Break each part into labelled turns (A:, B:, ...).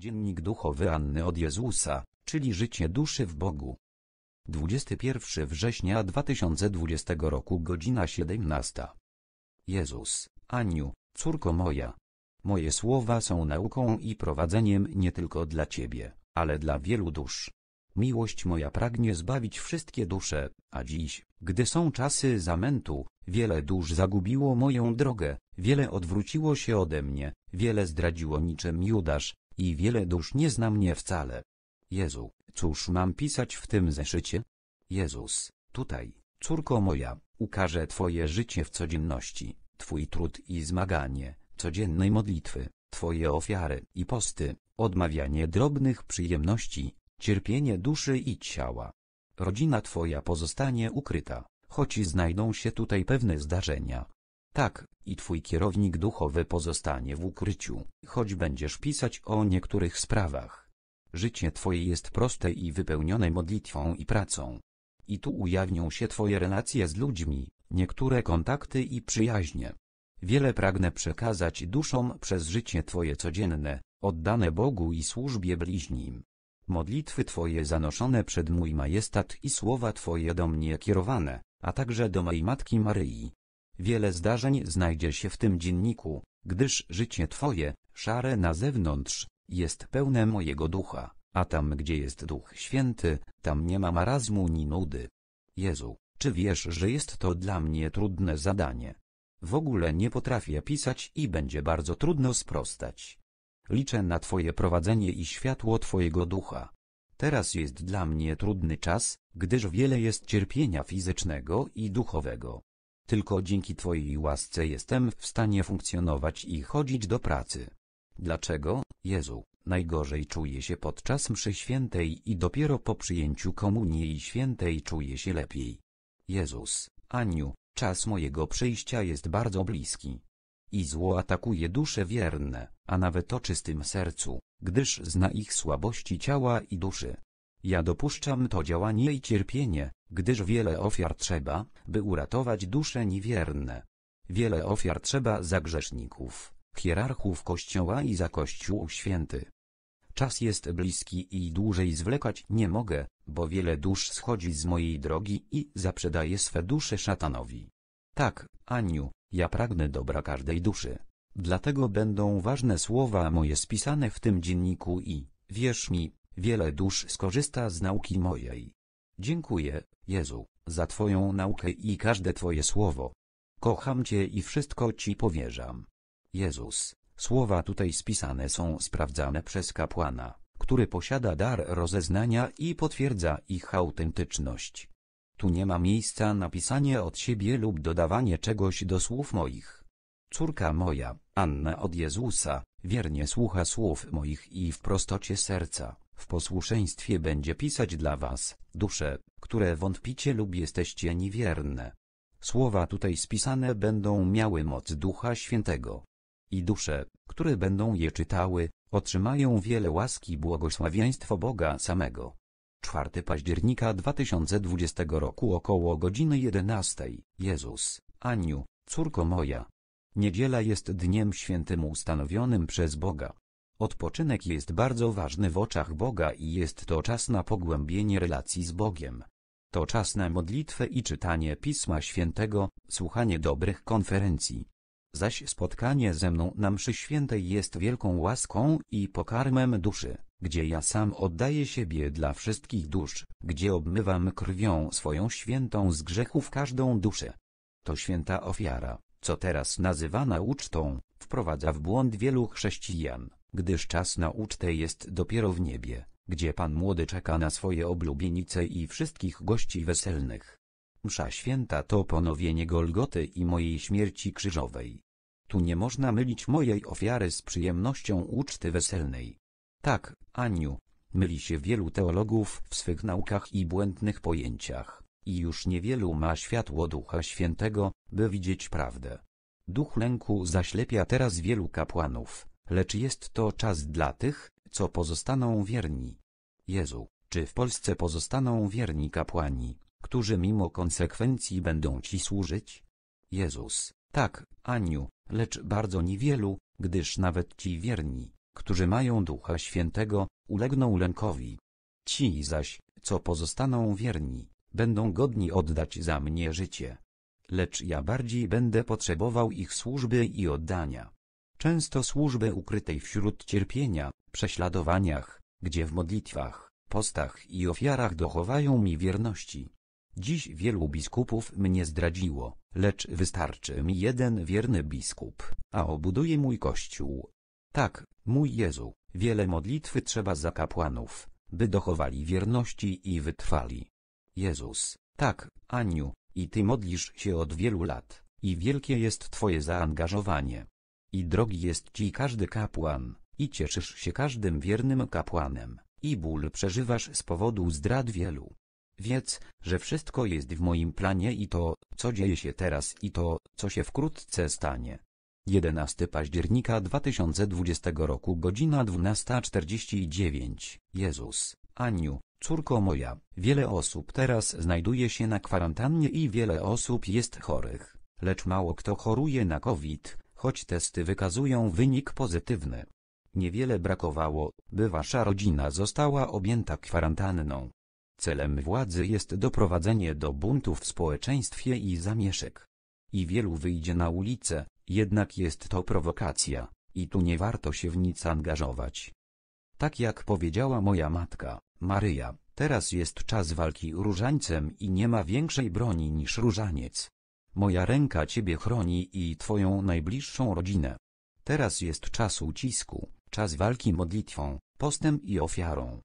A: Dziennik duchowy Anny od Jezusa, czyli życie duszy w Bogu.
B: 21 września 2020 roku godzina 17. Jezus, Aniu, córko moja. Moje słowa są nauką i prowadzeniem nie tylko dla Ciebie, ale dla wielu dusz. Miłość moja pragnie zbawić wszystkie dusze, a dziś, gdy są czasy zamętu, wiele dusz zagubiło moją drogę, wiele odwróciło się ode mnie, wiele zdradziło niczym Judasz, i wiele dusz nie zna mnie wcale. Jezu, cóż mam pisać w tym zeszycie? Jezus, tutaj, córko moja, ukaże Twoje życie w codzienności, Twój trud i zmaganie, codziennej modlitwy, Twoje ofiary i posty, odmawianie drobnych przyjemności, cierpienie duszy i ciała. Rodzina Twoja pozostanie ukryta, choć znajdą się tutaj pewne zdarzenia, tak, i twój kierownik duchowy pozostanie w ukryciu, choć będziesz pisać o niektórych sprawach. Życie twoje jest proste i wypełnione modlitwą i pracą. I tu ujawnią się twoje relacje z ludźmi, niektóre kontakty i przyjaźnie. Wiele pragnę przekazać duszom przez życie Twoje codzienne, oddane Bogu i służbie bliźnim. Modlitwy Twoje zanoszone przed mój majestat i słowa Twoje do mnie kierowane, a także do mojej Matki Maryi, Wiele zdarzeń znajdzie się w tym dzienniku, gdyż życie Twoje, szare na zewnątrz, jest pełne mojego ducha, a tam gdzie jest Duch Święty, tam nie ma marazmu ni nudy. Jezu, czy wiesz, że jest to dla mnie trudne zadanie? W ogóle nie potrafię pisać i będzie bardzo trudno sprostać. Liczę na Twoje prowadzenie i światło Twojego ducha. Teraz jest dla mnie trudny czas, gdyż wiele jest cierpienia fizycznego i duchowego. Tylko dzięki Twojej łasce jestem w stanie funkcjonować i chodzić do pracy. Dlaczego, Jezu, najgorzej czuję się podczas mszy świętej i dopiero po przyjęciu komunii świętej czuję się lepiej? Jezus, Aniu, czas mojego przyjścia jest bardzo bliski. I zło atakuje dusze wierne, a nawet o czystym sercu, gdyż zna ich słabości ciała i duszy. Ja dopuszczam to działanie i cierpienie, gdyż wiele ofiar trzeba, by uratować dusze niewierne. Wiele ofiar trzeba za grzeszników, hierarchów Kościoła i za Kościół Święty. Czas jest bliski i dłużej zwlekać nie mogę, bo wiele dusz schodzi z mojej drogi i zaprzedaje swe dusze szatanowi. Tak, Aniu, ja pragnę dobra każdej duszy. Dlatego będą ważne słowa moje spisane w tym dzienniku i, wierz mi, wiele dusz skorzysta z nauki mojej. Dziękuję, Jezu, za Twoją naukę i każde Twoje słowo. Kocham Cię i wszystko Ci powierzam. Jezus, słowa tutaj spisane są sprawdzane przez kapłana, który posiada dar rozeznania i potwierdza ich autentyczność. Tu nie ma miejsca na pisanie od siebie lub dodawanie czegoś do słów moich. Córka moja, Anna od Jezusa, wiernie słucha słów moich i w prostocie serca, w posłuszeństwie będzie pisać dla was, dusze, które wątpicie lub jesteście niewierne. Słowa tutaj spisane będą miały moc Ducha Świętego. I dusze, które będą je czytały, otrzymają wiele łaski błogosławieństwo Boga samego. 4 października 2020 roku około godziny 11. Jezus, Aniu, córko moja. Niedziela jest dniem świętym ustanowionym przez Boga. Odpoczynek jest bardzo ważny w oczach Boga i jest to czas na pogłębienie relacji z Bogiem. To czas na modlitwę i czytanie Pisma Świętego, słuchanie dobrych konferencji. Zaś spotkanie ze mną na mszy świętej jest wielką łaską i pokarmem duszy, gdzie ja sam oddaję siebie dla wszystkich dusz, gdzie obmywam krwią swoją świętą z grzechów każdą duszę. To święta ofiara, co teraz nazywana ucztą, wprowadza w błąd wielu chrześcijan gdyż czas na ucztę jest dopiero w niebie, gdzie Pan Młody czeka na swoje oblubienice i wszystkich gości weselnych. Msza święta to ponowienie Golgoty i mojej śmierci krzyżowej. Tu nie można mylić mojej ofiary z przyjemnością uczty weselnej. Tak, Aniu, myli się wielu teologów w swych naukach i błędnych pojęciach, i już niewielu ma światło Ducha Świętego, by widzieć prawdę. Duch lęku zaślepia teraz wielu kapłanów, lecz jest to czas dla tych, co pozostaną wierni. Jezu, czy w Polsce pozostaną wierni kapłani, którzy mimo konsekwencji będą Ci służyć? Jezus, tak, Aniu, lecz bardzo niewielu, gdyż nawet ci wierni, którzy mają Ducha Świętego, ulegną lękowi. Ci zaś, co pozostaną wierni, będą godni oddać za mnie życie. Lecz ja bardziej będę potrzebował ich służby i oddania często służbę ukrytej wśród cierpienia, prześladowaniach, gdzie w modlitwach, postach i ofiarach dochowają mi wierności. Dziś wielu biskupów mnie zdradziło, lecz wystarczy mi jeden wierny biskup, a obuduje mój kościół. Tak, mój Jezu, wiele modlitwy trzeba za kapłanów, by dochowali wierności i wytrwali. Jezus, tak, Aniu, i Ty modlisz się od wielu lat, i wielkie jest Twoje zaangażowanie. I drogi jest ci każdy kapłan, i cieszysz się każdym wiernym kapłanem, i ból przeżywasz z powodu zdrad wielu. Wiedz, że wszystko jest w moim planie i to, co dzieje się teraz i to, co się wkrótce stanie. 11 października 2020 roku godzina 12.49 Jezus, Aniu, córko moja, wiele osób teraz znajduje się na kwarantannie i wiele osób jest chorych, lecz mało kto choruje na COVID, choć testy wykazują wynik pozytywny. Niewiele brakowało, by wasza rodzina została objęta kwarantanną. Celem władzy jest doprowadzenie do buntu w społeczeństwie i zamieszek. I wielu wyjdzie na ulicę, jednak jest to prowokacja, i tu nie warto się w nic angażować. Tak jak powiedziała moja matka, Maryja, teraz jest czas walki różańcem i nie ma większej broni niż różaniec. Moja ręka Ciebie chroni i Twoją najbliższą rodzinę. Teraz jest czas ucisku, czas walki modlitwą, postem i ofiarą.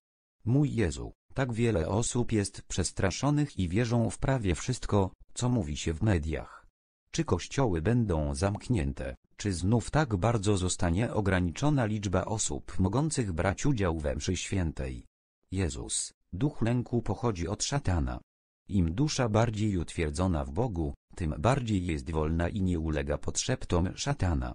B: Mój Jezu, tak wiele osób jest przestraszonych i wierzą w prawie wszystko, co mówi się w mediach. Czy kościoły będą zamknięte, czy znów tak bardzo zostanie ograniczona liczba osób mogących brać udział we mszy świętej? Jezus, duch lęku pochodzi od szatana. Im dusza bardziej utwierdzona w Bogu, tym bardziej jest wolna i nie ulega podszeptom szatana.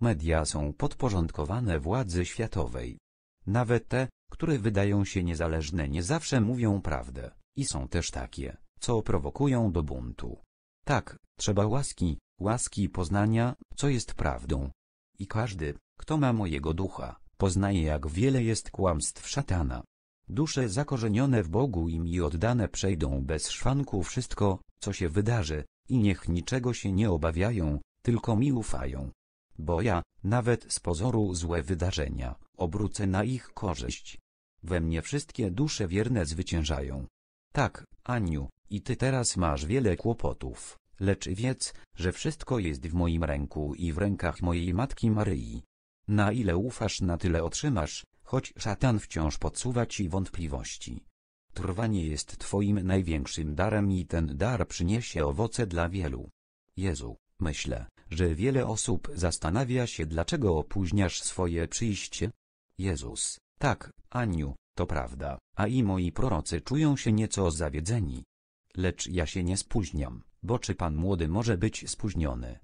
B: Media są podporządkowane władzy światowej. Nawet te, które wydają się niezależne nie zawsze mówią prawdę, i są też takie, co prowokują do buntu. Tak, trzeba łaski, łaski poznania, co jest prawdą. I każdy, kto ma mojego ducha, poznaje jak wiele jest kłamstw szatana. Dusze zakorzenione w Bogu i mi oddane przejdą bez szwanku wszystko, co się wydarzy, i niech niczego się nie obawiają, tylko mi ufają. Bo ja, nawet z pozoru złe wydarzenia, obrócę na ich korzyść. We mnie wszystkie dusze wierne zwyciężają. Tak, Aniu, i ty teraz masz wiele kłopotów, lecz wiedz, że wszystko jest w moim ręku i w rękach mojej matki Maryi. Na ile ufasz na tyle otrzymasz, choć szatan wciąż podsuwa ci wątpliwości. Trwanie jest Twoim największym darem i ten dar przyniesie owoce dla wielu. Jezu, myślę, że wiele osób zastanawia się dlaczego opóźniasz swoje przyjście. Jezus, tak, Aniu, to prawda, a i moi prorocy czują się nieco zawiedzeni. Lecz ja się nie spóźniam, bo czy Pan młody może być spóźniony?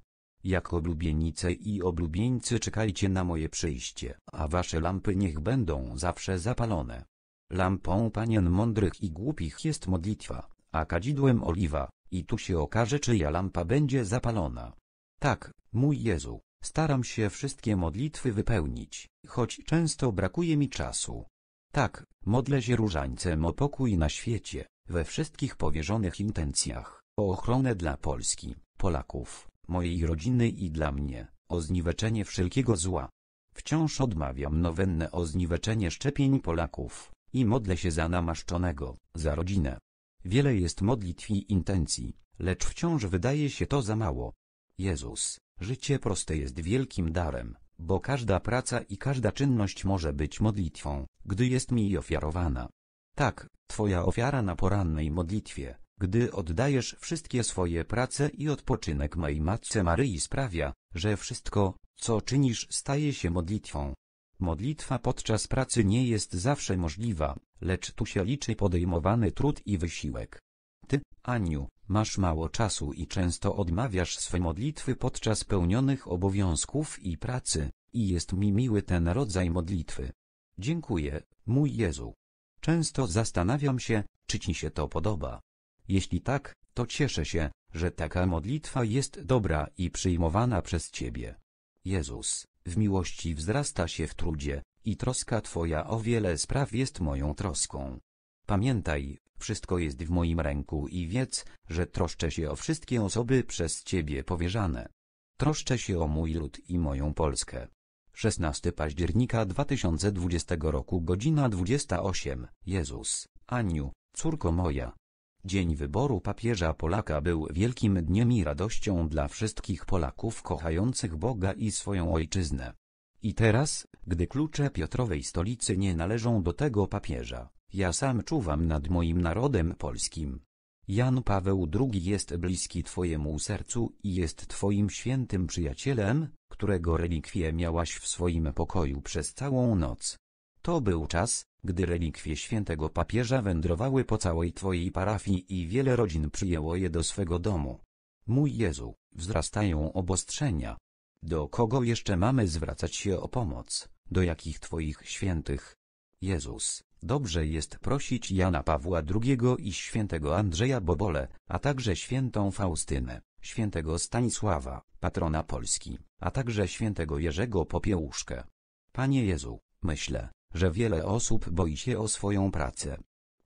B: Jak oblubienice i oblubieńcy czekajcie na moje przyjście, a wasze lampy niech będą zawsze zapalone. Lampą panien mądrych i głupich jest modlitwa, a kadzidłem oliwa, i tu się okaże czyja lampa będzie zapalona. Tak, mój Jezu, staram się wszystkie modlitwy wypełnić, choć często brakuje mi czasu. Tak, modlę się różańcem o pokój na świecie, we wszystkich powierzonych intencjach, o ochronę dla Polski, Polaków, mojej rodziny i dla mnie, o zniweczenie wszelkiego zła. Wciąż odmawiam nowenne o zniweczenie szczepień Polaków, i modlę się za namaszczonego, za rodzinę. Wiele jest modlitw i intencji, lecz wciąż wydaje się to za mało. Jezus, życie proste jest wielkim darem, bo każda praca i każda czynność może być modlitwą, gdy jest mi ofiarowana. Tak, Twoja ofiara na porannej modlitwie, gdy oddajesz wszystkie swoje prace i odpoczynek mojej Matce Maryi sprawia, że wszystko, co czynisz staje się modlitwą, Modlitwa podczas pracy nie jest zawsze możliwa, lecz tu się liczy podejmowany trud i wysiłek. Ty, Aniu, masz mało czasu i często odmawiasz swe modlitwy podczas pełnionych obowiązków i pracy, i jest mi miły ten rodzaj modlitwy. Dziękuję, mój Jezu. Często zastanawiam się, czy Ci się to podoba. Jeśli tak, to cieszę się, że taka modlitwa jest dobra i przyjmowana przez Ciebie. Jezus, w miłości wzrasta się w trudzie, i troska Twoja o wiele spraw jest moją troską. Pamiętaj, wszystko jest w moim ręku i wiedz, że troszczę się o wszystkie osoby przez Ciebie powierzane. Troszczę się o mój lud i moją Polskę. 16 października 2020 roku godzina 28 Jezus, Aniu, córko moja, Dzień wyboru papieża Polaka był wielkim dniem i radością dla wszystkich Polaków kochających Boga i swoją ojczyznę. I teraz, gdy klucze Piotrowej stolicy nie należą do tego papieża, ja sam czuwam nad moim narodem polskim. Jan Paweł II jest bliski Twojemu sercu i jest Twoim świętym przyjacielem, którego relikwie miałaś w swoim pokoju przez całą noc. To był czas, gdy relikwie świętego papieża wędrowały po całej Twojej parafii i wiele rodzin przyjęło je do swego domu. Mój Jezu, wzrastają obostrzenia. Do kogo jeszcze mamy zwracać się o pomoc, do jakich Twoich świętych? Jezus, dobrze jest prosić Jana Pawła II i świętego Andrzeja Bobole, a także świętą Faustynę, świętego Stanisława, patrona Polski, a także świętego Jerzego Popiełuszkę. Panie Jezu, myślę, że wiele osób boi się o swoją pracę.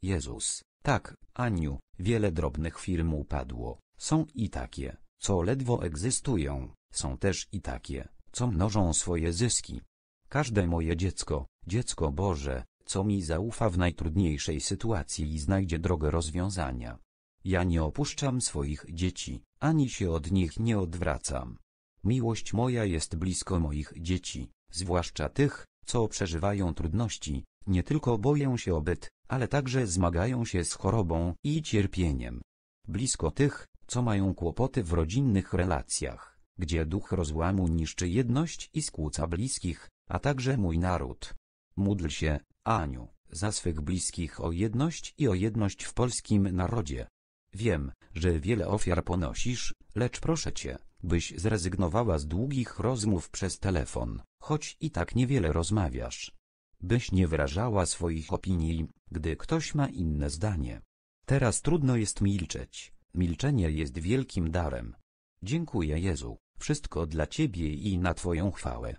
B: Jezus, tak, Aniu, wiele drobnych firm upadło, są i takie, co ledwo egzystują, są też i takie, co mnożą swoje zyski. Każde moje dziecko, dziecko Boże, co mi zaufa w najtrudniejszej sytuacji i znajdzie drogę rozwiązania. Ja nie opuszczam swoich dzieci, ani się od nich nie odwracam. Miłość moja jest blisko moich dzieci, zwłaszcza tych, co przeżywają trudności, nie tylko boją się byt, ale także zmagają się z chorobą i cierpieniem. Blisko tych, co mają kłopoty w rodzinnych relacjach, gdzie duch rozłamu niszczy jedność i skłóca bliskich, a także mój naród. Módl się, Aniu, za swych bliskich o jedność i o jedność w polskim narodzie. Wiem, że wiele ofiar ponosisz, lecz proszę cię, byś zrezygnowała z długich rozmów przez telefon, choć i tak niewiele rozmawiasz. Byś nie wyrażała swoich opinii, gdy ktoś ma inne zdanie. Teraz trudno jest milczeć, milczenie jest wielkim darem. Dziękuję Jezu, wszystko dla Ciebie i na Twoją chwałę.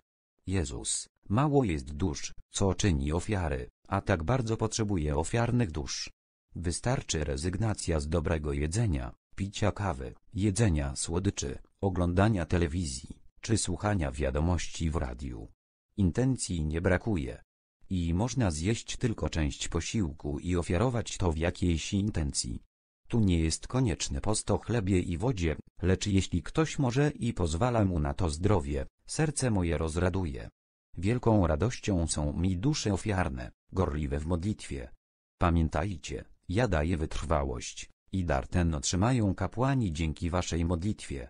B: Jezus, mało jest dusz, co czyni ofiary, a tak bardzo potrzebuje ofiarnych dusz. Wystarczy rezygnacja z dobrego jedzenia, picia kawy, jedzenia słodyczy, oglądania telewizji, czy słuchania wiadomości w radiu. Intencji nie brakuje. I można zjeść tylko część posiłku i ofiarować to w jakiejś intencji. Tu nie jest konieczne posto chlebie i wodzie, lecz jeśli ktoś może i pozwala mu na to zdrowie, serce moje rozraduje. Wielką radością są mi dusze ofiarne, gorliwe w modlitwie. Pamiętajcie, ja daję wytrwałość, i dar ten otrzymają kapłani dzięki waszej modlitwie.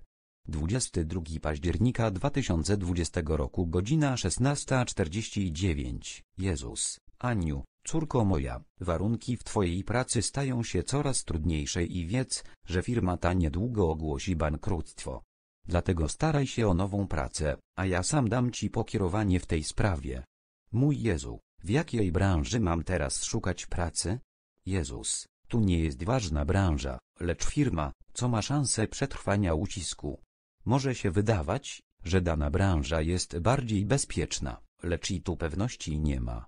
B: 22 października 2020 roku godzina 16.49 Jezus, Aniu, córko moja, warunki w twojej pracy stają się coraz trudniejsze i wiedz, że firma ta niedługo ogłosi bankructwo. Dlatego staraj się o nową pracę, a ja sam dam ci pokierowanie w tej sprawie. Mój Jezu, w jakiej branży mam teraz szukać pracy? Jezus, tu nie jest ważna branża, lecz firma, co ma szansę przetrwania ucisku. Może się wydawać, że dana branża jest bardziej bezpieczna, lecz i tu pewności nie ma.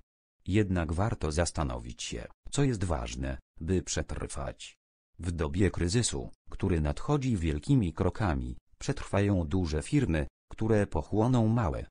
B: Jednak warto zastanowić się, co jest ważne, by przetrwać. W dobie kryzysu, który nadchodzi wielkimi krokami, przetrwają duże firmy, które pochłoną małe.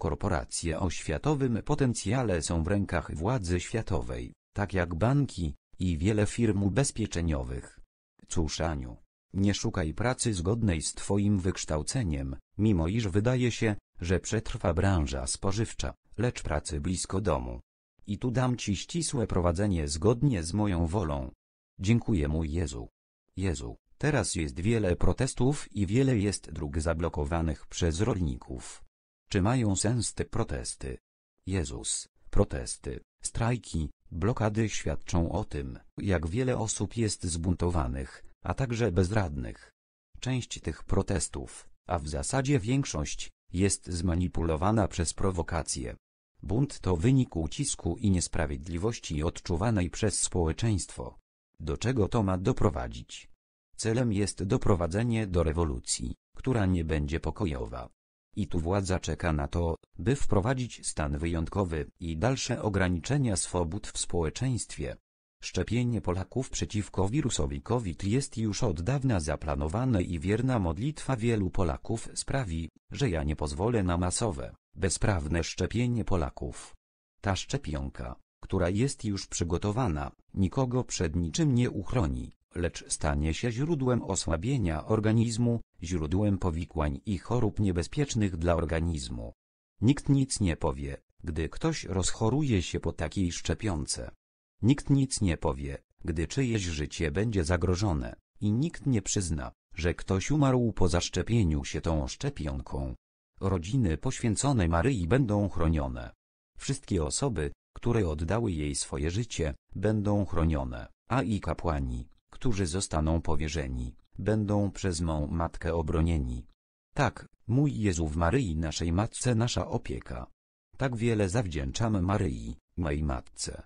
B: Korporacje o światowym potencjale są w rękach władzy światowej, tak jak banki, i wiele firm ubezpieczeniowych. Cóż Aniu, nie szukaj pracy zgodnej z Twoim wykształceniem, mimo iż wydaje się, że przetrwa branża spożywcza, lecz pracy blisko domu. I tu dam Ci ścisłe prowadzenie zgodnie z moją wolą. Dziękuję mój Jezu. Jezu, teraz jest wiele protestów i wiele jest dróg zablokowanych przez rolników. Czy mają sens te protesty? Jezus, protesty. Strajki, blokady świadczą o tym, jak wiele osób jest zbuntowanych, a także bezradnych. Część tych protestów, a w zasadzie większość, jest zmanipulowana przez prowokacje. Bunt to wynik ucisku i niesprawiedliwości odczuwanej przez społeczeństwo. Do czego to ma doprowadzić? Celem jest doprowadzenie do rewolucji, która nie będzie pokojowa. I tu władza czeka na to, by wprowadzić stan wyjątkowy i dalsze ograniczenia swobód w społeczeństwie. Szczepienie Polaków przeciwko wirusowi COVID jest już od dawna zaplanowane i wierna modlitwa wielu Polaków sprawi, że ja nie pozwolę na masowe, bezprawne szczepienie Polaków. Ta szczepionka, która jest już przygotowana, nikogo przed niczym nie uchroni lecz stanie się źródłem osłabienia organizmu, źródłem powikłań i chorób niebezpiecznych dla organizmu. Nikt nic nie powie, gdy ktoś rozchoruje się po takiej szczepionce. Nikt nic nie powie, gdy czyjeś życie będzie zagrożone, i nikt nie przyzna, że ktoś umarł po zaszczepieniu się tą szczepionką. Rodziny poświęcone Maryi będą chronione. Wszystkie osoby, które oddały jej swoje życie, będą chronione, a i kapłani, którzy zostaną powierzeni, będą przez mą Matkę obronieni. Tak, mój Jezu w Maryi naszej Matce nasza opieka. Tak wiele zawdzięczamy Maryi, mojej Matce.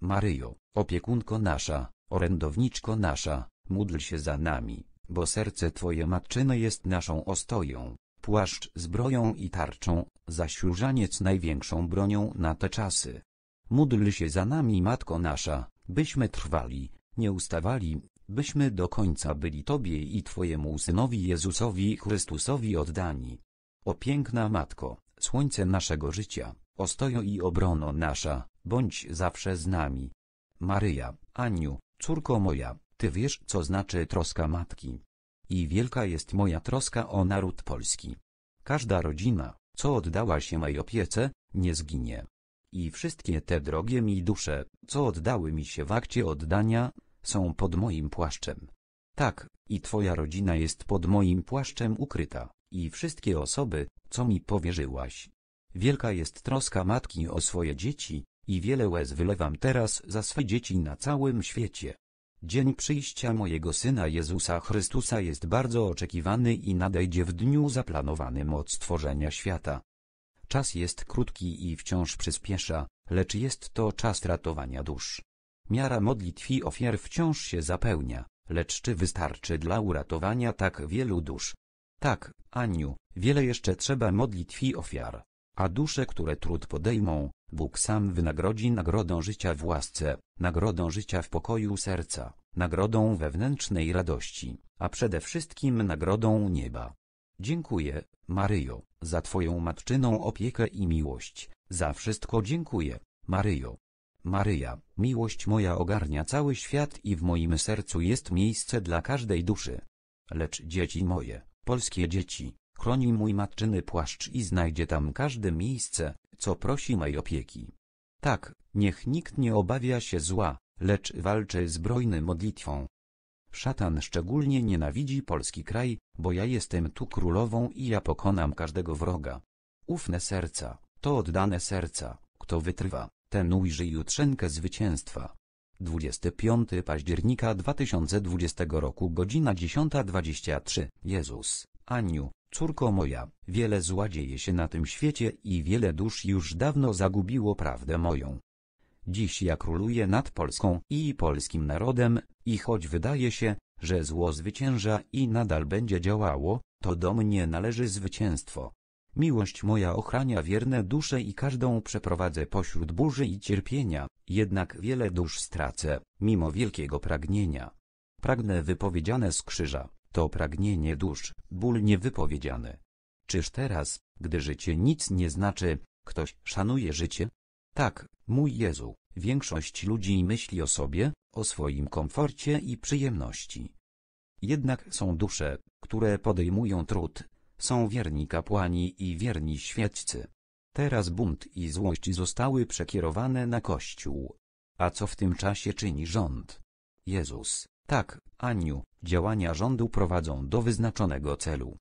B: Maryjo, opiekunko nasza, orędowniczko nasza, módl się za nami, bo serce Twoje matczyne jest naszą ostoją, płaszcz zbroją i tarczą, zaś różaniec największą bronią na te czasy. Módl się za nami Matko nasza, byśmy trwali, nie ustawali, byśmy do końca byli Tobie i Twojemu Synowi Jezusowi Chrystusowi oddani. O piękna Matko, słońce naszego życia, ostojo i obrono nasza, bądź zawsze z nami. Maryja, Aniu, córko moja, Ty wiesz co znaczy troska matki. I wielka jest moja troska o naród polski. Każda rodzina, co oddała się mej opiece, nie zginie. I wszystkie te drogie mi dusze, co oddały mi się w akcie oddania, są pod moim płaszczem. Tak, i twoja rodzina jest pod moim płaszczem ukryta, i wszystkie osoby, co mi powierzyłaś. Wielka jest troska matki o swoje dzieci, i wiele łez wylewam teraz za swe dzieci na całym świecie. Dzień przyjścia mojego Syna Jezusa Chrystusa jest bardzo oczekiwany i nadejdzie w dniu zaplanowanym od stworzenia świata. Czas jest krótki i wciąż przyspiesza, lecz jest to czas ratowania dusz. Miara modlitw i ofiar wciąż się zapełnia, lecz czy wystarczy dla uratowania tak wielu dusz? Tak, Aniu, wiele jeszcze trzeba modlitw i ofiar. A dusze, które trud podejmą, Bóg sam wynagrodzi nagrodą życia w łasce, nagrodą życia w pokoju serca, nagrodą wewnętrznej radości, a przede wszystkim nagrodą nieba. Dziękuję, Maryjo, za Twoją matczyną opiekę i miłość, za wszystko dziękuję, Maryjo. Maryja, miłość moja ogarnia cały świat i w moim sercu jest miejsce dla każdej duszy. Lecz dzieci moje, polskie dzieci, chroni mój matczyny płaszcz i znajdzie tam każde miejsce, co prosi mej opieki. Tak, niech nikt nie obawia się zła, lecz walczy zbrojny modlitwą. Szatan szczególnie nienawidzi polski kraj, bo ja jestem tu królową i ja pokonam każdego wroga. Ufne serca, to oddane serca, kto wytrwa, ten ujrzy jutrzenkę zwycięstwa. 25 października 2020 roku godzina 10.23 Jezus, Aniu, córko moja, wiele zła dzieje się na tym świecie i wiele dusz już dawno zagubiło prawdę moją. Dziś ja króluję nad Polską i polskim narodem, i choć wydaje się, że zło zwycięża i nadal będzie działało, to do mnie należy zwycięstwo. Miłość moja ochrania wierne dusze i każdą przeprowadzę pośród burzy i cierpienia, jednak wiele dusz stracę, mimo wielkiego pragnienia. Pragnę wypowiedziane z krzyża, to pragnienie dusz, ból niewypowiedziany. Czyż teraz, gdy życie nic nie znaczy, ktoś szanuje życie? Tak, mój Jezu, większość ludzi myśli o sobie, o swoim komforcie i przyjemności. Jednak są dusze, które podejmują trud, są wierni kapłani i wierni świadcy. Teraz bunt i złość zostały przekierowane na Kościół. A co w tym czasie czyni rząd? Jezus, tak, Aniu, działania rządu prowadzą do wyznaczonego celu.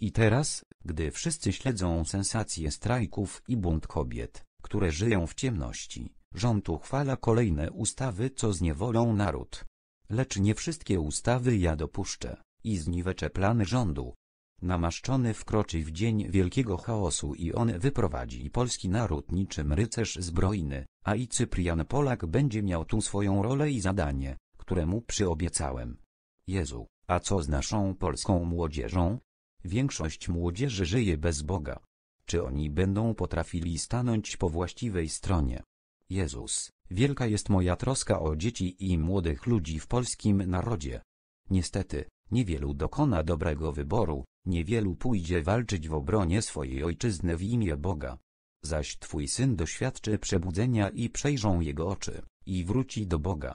B: I teraz, gdy wszyscy śledzą sensacje strajków i bunt kobiet, które żyją w ciemności, rząd uchwala kolejne ustawy co zniewolą naród. Lecz nie wszystkie ustawy ja dopuszczę i zniweczę plany rządu, Namaszczony wkroczy w dzień wielkiego chaosu i on wyprowadzi polski naród niczym rycerz zbrojny, a i Cyprian Polak będzie miał tu swoją rolę i zadanie, któremu przyobiecałem. Jezu, a co z naszą polską młodzieżą? Większość młodzieży żyje bez Boga. Czy oni będą potrafili stanąć po właściwej stronie? Jezus, wielka jest moja troska o dzieci i młodych ludzi w polskim narodzie. Niestety, niewielu dokona dobrego wyboru, Niewielu pójdzie walczyć w obronie swojej ojczyzny w imię Boga. Zaś twój syn doświadczy przebudzenia i przejrzą jego oczy, i wróci do Boga.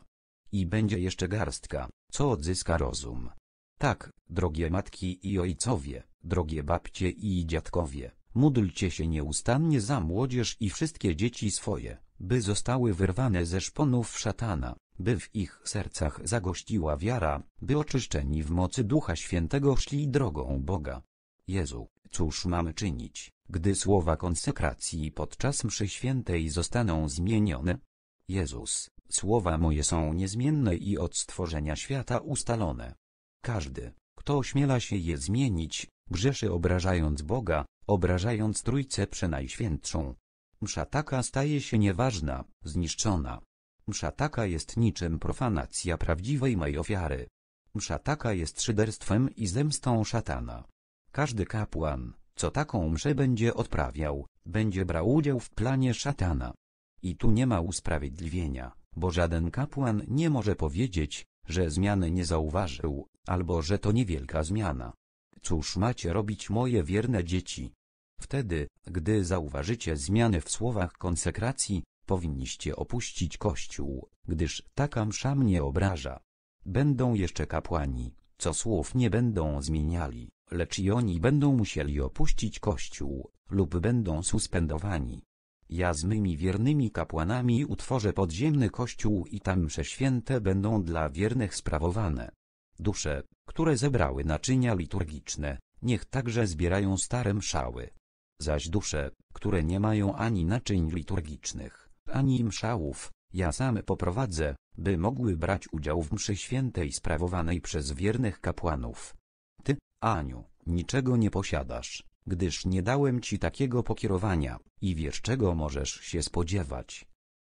B: I będzie jeszcze garstka, co odzyska rozum. Tak, drogie matki i ojcowie, drogie babcie i dziadkowie, Módlcie się nieustannie za młodzież i wszystkie dzieci swoje, by zostały wyrwane ze szponów szatana, by w ich sercach zagościła wiara, by oczyszczeni w mocy Ducha Świętego szli drogą Boga. Jezu, cóż mamy czynić, gdy słowa konsekracji podczas mszy świętej zostaną zmienione? Jezus, słowa moje są niezmienne i od stworzenia świata ustalone. Każdy, kto ośmiela się je zmienić, grzeszy obrażając Boga, obrażając Trójcę Przenajświętszą. Msza taka staje się nieważna, zniszczona. Msza taka jest niczym profanacja prawdziwej mej ofiary. Msza taka jest szyderstwem i zemstą szatana. Każdy kapłan, co taką mszę będzie odprawiał, będzie brał udział w planie szatana. I tu nie ma usprawiedliwienia, bo żaden kapłan nie może powiedzieć, że zmiany nie zauważył, albo że to niewielka zmiana. Cóż macie robić moje wierne dzieci? Wtedy, gdy zauważycie zmiany w słowach konsekracji, powinniście opuścić kościół, gdyż taka msza mnie obraża. Będą jeszcze kapłani, co słów nie będą zmieniali, lecz i oni będą musieli opuścić kościół, lub będą suspendowani. Ja z mymi wiernymi kapłanami utworzę podziemny kościół i tam msze święte będą dla wiernych sprawowane. Dusze, które zebrały naczynia liturgiczne, niech także zbierają stare mszały. Zaś dusze, które nie mają ani naczyń liturgicznych, ani mszałów, ja sam poprowadzę, by mogły brać udział w mszy świętej sprawowanej przez wiernych kapłanów. Ty, Aniu, niczego nie posiadasz, gdyż nie dałem ci takiego pokierowania, i wiesz czego możesz się spodziewać.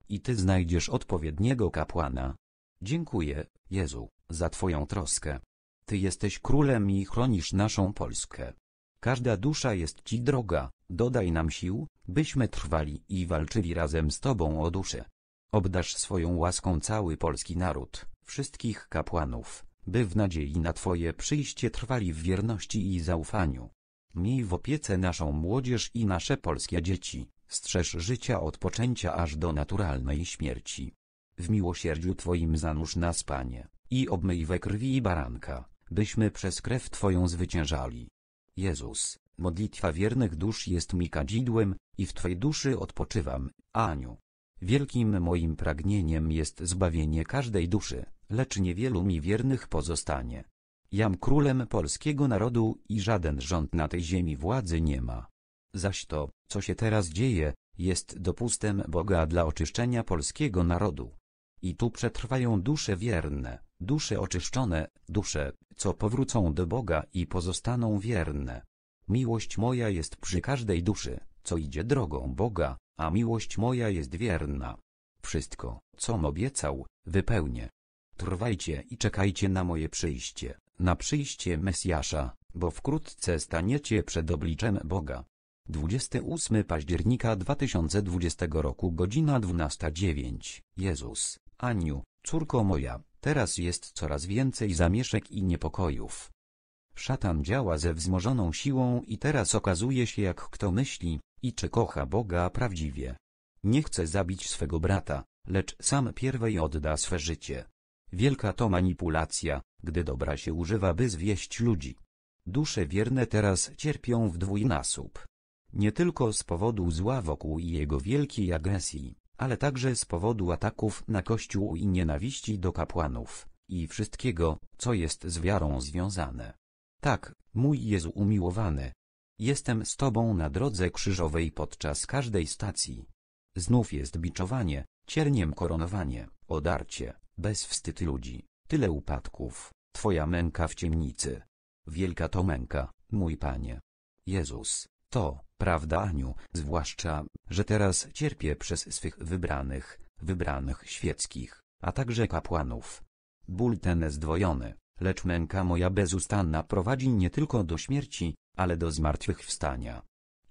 B: I ty znajdziesz odpowiedniego kapłana. Dziękuję, Jezu za Twoją troskę. Ty jesteś królem i chronisz naszą Polskę. Każda dusza jest Ci droga, dodaj nam sił, byśmy trwali i walczyli razem z Tobą o duszę. Obdasz swoją łaską cały polski naród, wszystkich kapłanów, by w nadziei na Twoje przyjście trwali w wierności i zaufaniu. Miej w opiece naszą młodzież i nasze polskie dzieci, strzeż życia od poczęcia aż do naturalnej śmierci. W miłosierdziu Twoim zanurz nas Panie i obmyj we krwi baranka, byśmy przez krew Twoją zwyciężali. Jezus, modlitwa wiernych dusz jest mi kadzidłem, i w Twojej duszy odpoczywam, Aniu. Wielkim moim pragnieniem jest zbawienie każdej duszy, lecz niewielu mi wiernych pozostanie. Jam królem polskiego narodu i żaden rząd na tej ziemi władzy nie ma. Zaś to, co się teraz dzieje, jest dopustem Boga dla oczyszczenia polskiego narodu. I tu przetrwają dusze wierne. Dusze oczyszczone, dusze, co powrócą do Boga i pozostaną wierne. Miłość moja jest przy każdej duszy, co idzie drogą Boga, a miłość moja jest wierna. Wszystko, com obiecał, wypełnię. Trwajcie i czekajcie na moje przyjście, na przyjście Mesjasza, bo wkrótce staniecie przed obliczem Boga. 28 października 2020 roku godzina 12.09 Jezus, Aniu, córko moja, Teraz jest coraz więcej zamieszek i niepokojów. Szatan działa ze wzmożoną siłą i teraz okazuje się jak kto myśli, i czy kocha Boga prawdziwie. Nie chce zabić swego brata, lecz sam pierwej odda swe życie. Wielka to manipulacja, gdy dobra się używa by zwieść ludzi. Dusze wierne teraz cierpią w dwójnasób. Nie tylko z powodu zła wokół i jego wielkiej agresji, ale także z powodu ataków na Kościół i nienawiści do kapłanów, i wszystkiego, co jest z wiarą związane. Tak, mój Jezu umiłowany. Jestem z Tobą na drodze krzyżowej podczas każdej stacji. Znów jest biczowanie, cierniem koronowanie, odarcie, bezwstyd ludzi, tyle upadków, Twoja męka w ciemnicy. Wielka to męka, mój Panie. Jezus, to, prawda Aniu, zwłaszcza, że teraz cierpię przez swych wybranych, wybranych świeckich, a także kapłanów. Ból ten zdwojony, lecz męka moja bezustanna prowadzi nie tylko do śmierci, ale do zmartwychwstania.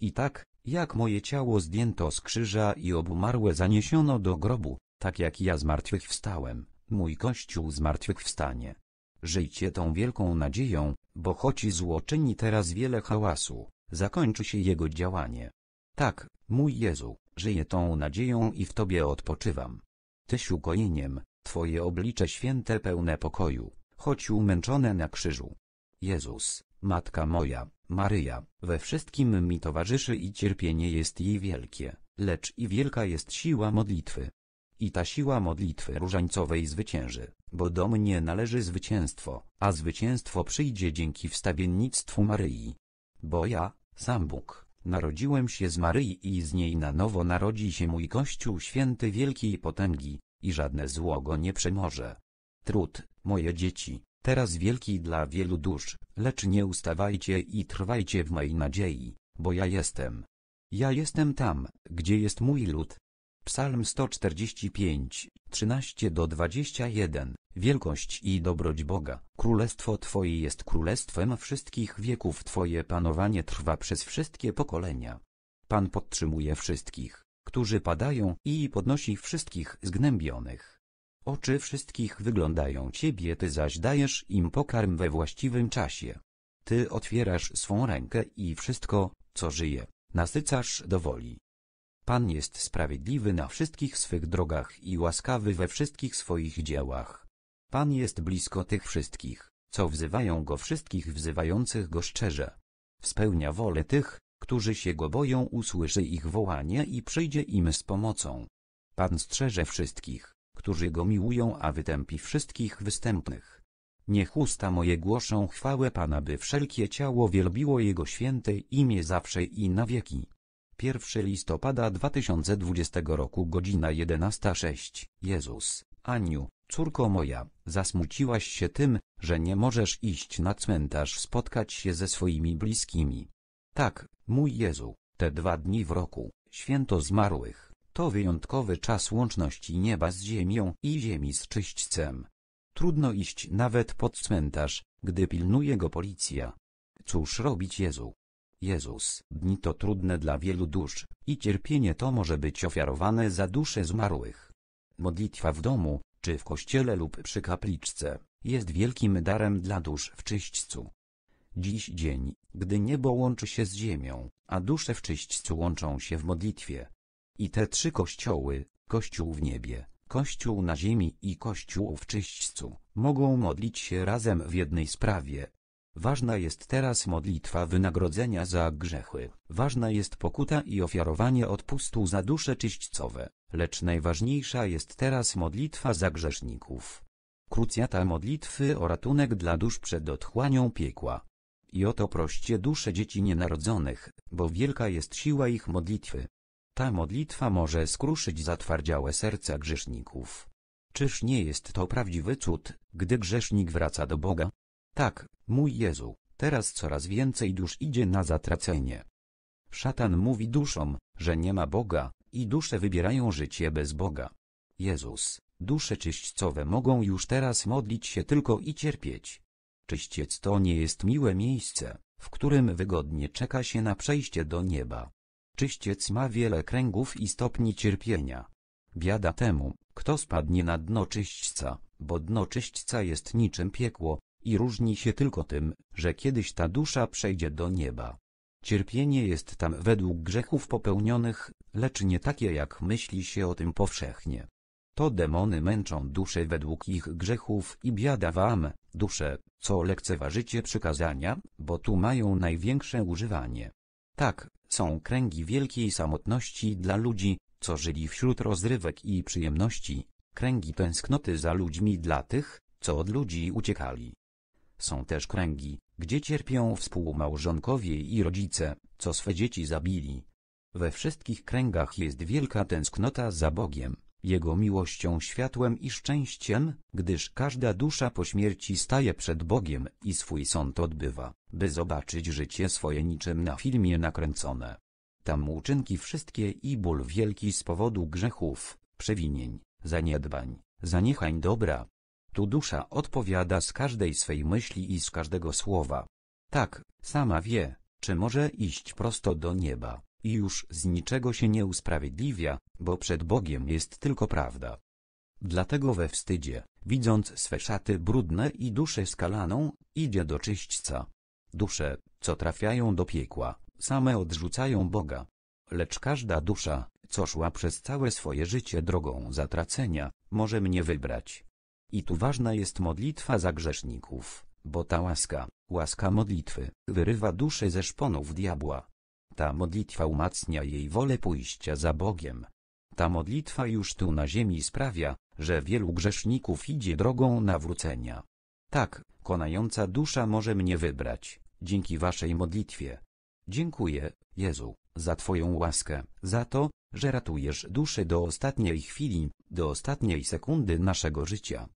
B: I tak, jak moje ciało zdjęto z krzyża i obumarłe zaniesiono do grobu, tak jak ja zmartwychwstałem, mój Kościół zmartwychwstanie. Żyjcie tą wielką nadzieją, bo choć zło czyni teraz wiele hałasu, zakończy się jego działanie. Tak, mój Jezu, żyję tą nadzieją i w Tobie odpoczywam. Tyś ukojeniem, Twoje oblicze święte pełne pokoju, choć umęczone na krzyżu. Jezus, Matka moja, Maryja, we wszystkim mi towarzyszy i cierpienie jest jej wielkie, lecz i wielka jest siła modlitwy. I ta siła modlitwy różańcowej zwycięży, bo do mnie należy zwycięstwo, a zwycięstwo przyjdzie dzięki wstawiennictwu Maryi. Bo ja, sam Bóg, narodziłem się z Maryi i z niej na nowo narodzi się mój Kościół święty wielkiej potęgi, i żadne zło go nie przemoże. Trud, moje dzieci, teraz wielki dla wielu dusz, lecz nie ustawajcie i trwajcie w mojej nadziei, bo ja jestem. Ja jestem tam, gdzie jest mój lud, Psalm 145, 13-21 Wielkość i dobroć Boga, Królestwo Twoje jest królestwem wszystkich wieków, Twoje panowanie trwa przez wszystkie pokolenia. Pan podtrzymuje wszystkich, którzy padają i podnosi wszystkich zgnębionych. Oczy wszystkich wyglądają Ciebie, Ty zaś dajesz im pokarm we właściwym czasie. Ty otwierasz swą rękę i wszystko, co żyje, nasycasz do woli. Pan jest sprawiedliwy na wszystkich swych drogach i łaskawy we wszystkich swoich dziełach. Pan jest blisko tych wszystkich, co wzywają Go wszystkich wzywających Go szczerze. Spełnia wolę tych, którzy się Go boją usłyszy ich wołanie i przyjdzie im z pomocą. Pan strzeże wszystkich, którzy Go miłują a wytępi wszystkich występnych. Niech usta moje głoszą chwałę Pana by wszelkie ciało wielbiło Jego święte imię zawsze i na wieki. 1 listopada 2020 roku godzina 11.06 Jezus, Aniu, córko moja, zasmuciłaś się tym, że nie możesz iść na cmentarz spotkać się ze swoimi bliskimi. Tak, mój Jezu, te dwa dni w roku, święto zmarłych, to wyjątkowy czas łączności nieba z ziemią i ziemi z czyśćcem. Trudno iść nawet pod cmentarz, gdy pilnuje go policja. Cóż robić Jezu, Jezus, dni to trudne dla wielu dusz, i cierpienie to może być ofiarowane za dusze zmarłych. Modlitwa w domu, czy w kościele lub przy kapliczce, jest wielkim darem dla dusz w czyśćcu. Dziś dzień, gdy niebo łączy się z ziemią, a dusze w czyśćcu łączą się w modlitwie. I te trzy kościoły, kościół w niebie, kościół na ziemi i kościół w czyśćcu, mogą modlić się razem w jednej sprawie, Ważna jest teraz modlitwa wynagrodzenia za grzechy. Ważna jest pokuta i ofiarowanie odpustu za dusze czyśćcowe, lecz najważniejsza jest teraz modlitwa za grzeszników. Krucjata modlitwy o ratunek dla dusz przed otchłanią piekła. I oto proście dusze dzieci nienarodzonych, bo wielka jest siła ich modlitwy. Ta modlitwa może skruszyć zatwardziałe serca grzeszników. Czyż nie jest to prawdziwy cud, gdy grzesznik wraca do Boga? Tak, mój Jezu, teraz coraz więcej dusz idzie na zatracenie. Szatan mówi duszom, że nie ma Boga, i dusze wybierają życie bez Boga. Jezus, dusze czyśćcowe mogą już teraz modlić się tylko i cierpieć. Czyściec to nie jest miłe miejsce, w którym wygodnie czeka się na przejście do nieba. Czyściec ma wiele kręgów i stopni cierpienia. Biada temu, kto spadnie na dno czyśćca, bo dno czyśćca jest niczym piekło, i różni się tylko tym, że kiedyś ta dusza przejdzie do nieba. Cierpienie jest tam według grzechów popełnionych, lecz nie takie jak myśli się o tym powszechnie. To demony męczą dusze według ich grzechów i biada wam, dusze, co lekceważycie przykazania, bo tu mają największe używanie. Tak, są kręgi wielkiej samotności dla ludzi, co żyli wśród rozrywek i przyjemności, kręgi tęsknoty za ludźmi dla tych, co od ludzi uciekali, są też kręgi, gdzie cierpią współmałżonkowie i rodzice, co swe dzieci zabili. We wszystkich kręgach jest wielka tęsknota za Bogiem, Jego miłością światłem i szczęściem, gdyż każda dusza po śmierci staje przed Bogiem i swój sąd odbywa, by zobaczyć życie swoje niczym na filmie nakręcone. Tam uczynki wszystkie i ból wielki z powodu grzechów, przewinień, zaniedbań, zaniechań dobra, tu dusza odpowiada z każdej swej myśli i z każdego słowa. Tak, sama wie, czy może iść prosto do nieba, i już z niczego się nie usprawiedliwia, bo przed Bogiem jest tylko prawda. Dlatego we wstydzie, widząc swe szaty brudne i duszę skalaną, idzie do czyśćca. Dusze, co trafiają do piekła, same odrzucają Boga. Lecz każda dusza, co szła przez całe swoje życie drogą zatracenia, może mnie wybrać. I tu ważna jest modlitwa za grzeszników, bo ta łaska, łaska modlitwy, wyrywa duszę ze szponów diabła. Ta modlitwa umacnia jej wolę pójścia za Bogiem. Ta modlitwa już tu na ziemi sprawia, że wielu grzeszników idzie drogą nawrócenia. Tak, konająca dusza może mnie wybrać, dzięki waszej modlitwie. Dziękuję, Jezu, za Twoją łaskę, za to, że ratujesz duszę do ostatniej chwili, do ostatniej sekundy naszego życia.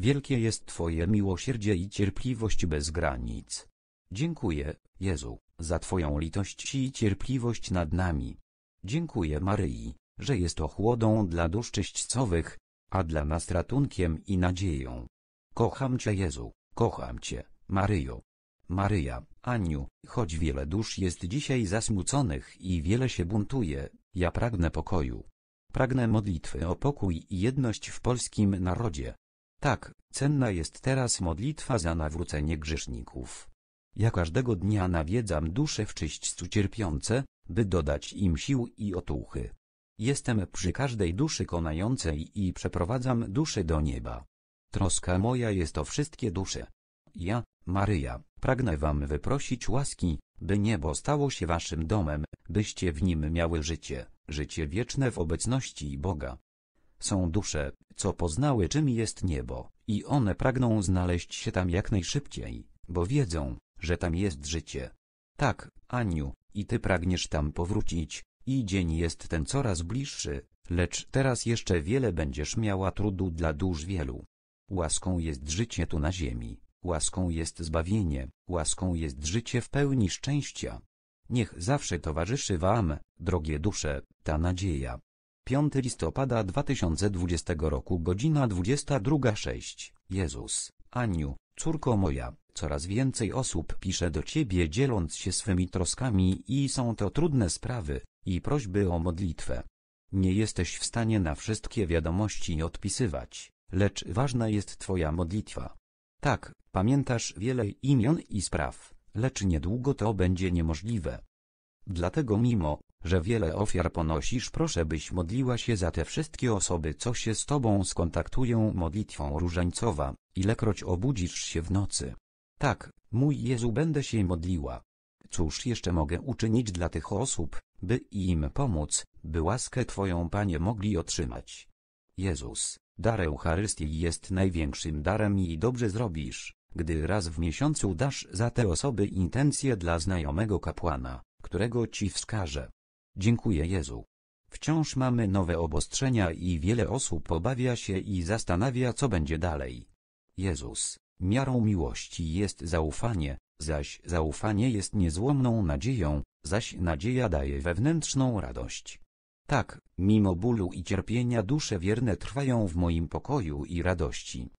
B: Wielkie jest Twoje miłosierdzie i cierpliwość bez granic. Dziękuję, Jezu, za Twoją litość i cierpliwość nad nami. Dziękuję Maryi, że jest ochłodą dla dusz czyśćcowych, a dla nas ratunkiem i nadzieją. Kocham Cię Jezu, kocham Cię, Maryjo. Maryja, Aniu, choć wiele dusz jest dzisiaj zasmuconych i wiele się buntuje, ja pragnę pokoju. Pragnę modlitwy o pokój i jedność w polskim narodzie. Tak, cenna jest teraz modlitwa za nawrócenie grzeszników. Ja każdego dnia nawiedzam dusze w czyśćcu cierpiące, by dodać im sił i otuchy. Jestem przy każdej duszy konającej i przeprowadzam duszę do nieba. Troska moja jest o wszystkie dusze. Ja, Maryja, pragnę wam wyprosić łaski, by niebo stało się waszym domem, byście w nim miały życie, życie wieczne w obecności Boga. Są dusze, co poznały czym jest niebo, i one pragną znaleźć się tam jak najszybciej, bo wiedzą, że tam jest życie. Tak, Aniu, i ty pragniesz tam powrócić, i dzień jest ten coraz bliższy, lecz teraz jeszcze wiele będziesz miała trudu dla dusz wielu. Łaską jest życie tu na ziemi, łaską jest zbawienie, łaską jest życie w pełni szczęścia. Niech zawsze towarzyszy wam, drogie dusze, ta nadzieja, 5 listopada 2020 roku godzina 22.06 Jezus, Aniu, córko moja, coraz więcej osób pisze do Ciebie dzieląc się swymi troskami i są to trudne sprawy, i prośby o modlitwę. Nie jesteś w stanie na wszystkie wiadomości odpisywać, lecz ważna jest Twoja modlitwa. Tak, pamiętasz wiele imion i spraw, lecz niedługo to będzie niemożliwe. Dlatego mimo, że wiele ofiar ponosisz proszę byś modliła się za te wszystkie osoby co się z Tobą skontaktują modlitwą różańcowa, ilekroć obudzisz się w nocy. Tak, mój Jezu będę się modliła. Cóż jeszcze mogę uczynić dla tych osób, by im pomóc, by łaskę Twoją Panie mogli otrzymać. Jezus, dar Eucharystii jest największym darem i dobrze zrobisz, gdy raz w miesiącu dasz za te osoby intencje dla znajomego kapłana, którego Ci wskaże. Dziękuję Jezu. Wciąż mamy nowe obostrzenia i wiele osób obawia się i zastanawia co będzie dalej. Jezus, miarą miłości jest zaufanie, zaś zaufanie jest niezłomną nadzieją, zaś nadzieja daje wewnętrzną radość. Tak, mimo bólu i cierpienia dusze wierne trwają w moim pokoju i radości.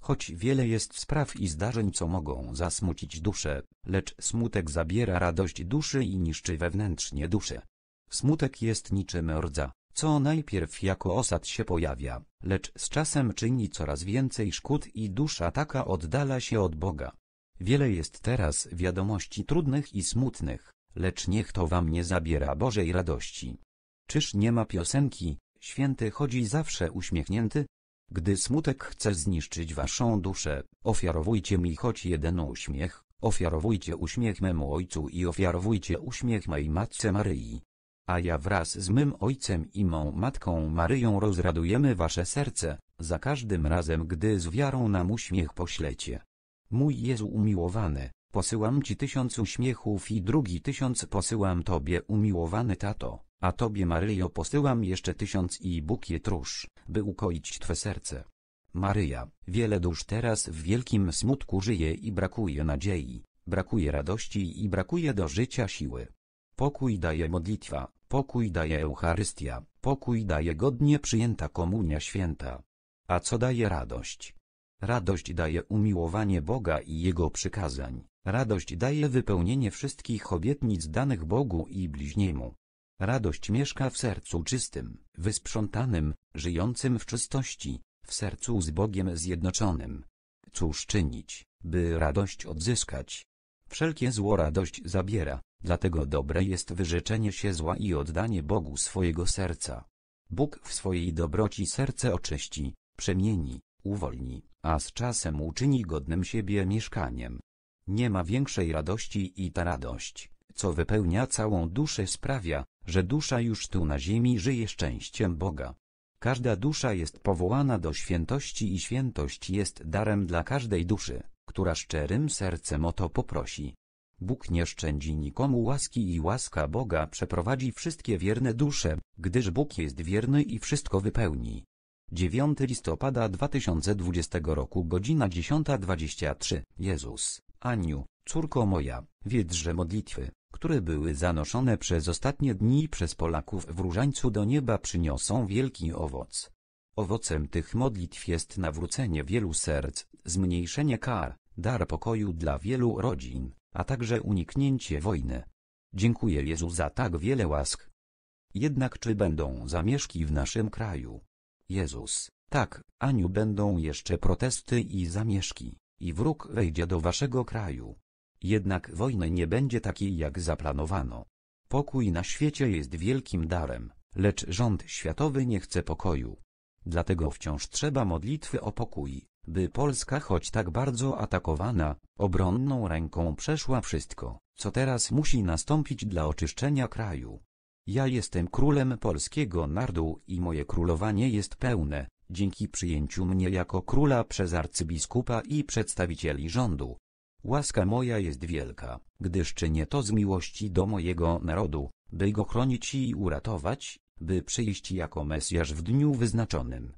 B: Choć wiele jest spraw i zdarzeń co mogą zasmucić duszę, lecz smutek zabiera radość duszy i niszczy wewnętrznie duszę. Smutek jest niczym rdza, co najpierw jako osad się pojawia, lecz z czasem czyni coraz więcej szkód i dusza taka oddala się od Boga. Wiele jest teraz wiadomości trudnych i smutnych, lecz niech to wam nie zabiera Bożej radości. Czyż nie ma piosenki, święty chodzi zawsze uśmiechnięty? Gdy smutek chce zniszczyć waszą duszę, ofiarowujcie mi choć jeden uśmiech, ofiarowujcie uśmiech memu ojcu i ofiarowujcie uśmiech mojej matce Maryi a ja wraz z mym Ojcem i mą Matką Maryją rozradujemy wasze serce, za każdym razem gdy z wiarą nam uśmiech poślecie. Mój Jezu umiłowany, posyłam Ci tysiąc uśmiechów i drugi tysiąc posyłam Tobie umiłowany Tato, a Tobie Maryjo posyłam jeszcze tysiąc i je róż, by ukoić Twe serce. Maryja, wiele dusz teraz w wielkim smutku żyje i brakuje nadziei, brakuje radości i brakuje do życia siły. Pokój daje modlitwa, Pokój daje Eucharystia, pokój daje godnie przyjęta Komunia Święta. A co daje radość? Radość daje umiłowanie Boga i Jego przykazań. Radość daje wypełnienie wszystkich obietnic danych Bogu i bliźniemu. Radość mieszka w sercu czystym, wysprzątanym, żyjącym w czystości, w sercu z Bogiem zjednoczonym. Cóż czynić, by radość odzyskać? Wszelkie zło radość zabiera, dlatego dobre jest wyrzeczenie się zła i oddanie Bogu swojego serca. Bóg w swojej dobroci serce oczyści, przemieni, uwolni, a z czasem uczyni godnym siebie mieszkaniem. Nie ma większej radości i ta radość, co wypełnia całą duszę sprawia, że dusza już tu na ziemi żyje szczęściem Boga. Każda dusza jest powołana do świętości i świętość jest darem dla każdej duszy która szczerym sercem o to poprosi. Bóg nie szczędzi nikomu łaski i łaska Boga przeprowadzi wszystkie wierne dusze, gdyż Bóg jest wierny i wszystko wypełni. 9 listopada 2020 roku godzina 10.23 Jezus, Aniu, córko moja, wiedz, że modlitwy, które były zanoszone przez ostatnie dni przez Polaków w Różańcu do nieba przyniosą wielki owoc. Owocem tych modlitw jest nawrócenie wielu serc, zmniejszenie kar, dar pokoju dla wielu rodzin, a także uniknięcie wojny. Dziękuję Jezu za tak wiele łask. Jednak czy będą zamieszki w naszym kraju? Jezus, tak, Aniu będą jeszcze protesty i zamieszki, i wróg wejdzie do waszego kraju. Jednak wojny nie będzie takiej jak zaplanowano. Pokój na świecie jest wielkim darem, lecz rząd światowy nie chce pokoju. Dlatego wciąż trzeba modlitwy o pokój, by Polska choć tak bardzo atakowana, obronną ręką przeszła wszystko, co teraz musi nastąpić dla oczyszczenia kraju. Ja jestem królem polskiego narodu i moje królowanie jest pełne, dzięki przyjęciu mnie jako króla przez arcybiskupa i przedstawicieli rządu. Łaska moja jest wielka, gdyż czynię to z miłości do mojego narodu, by go chronić i uratować, by przyjść jako Mesjasz w dniu wyznaczonym.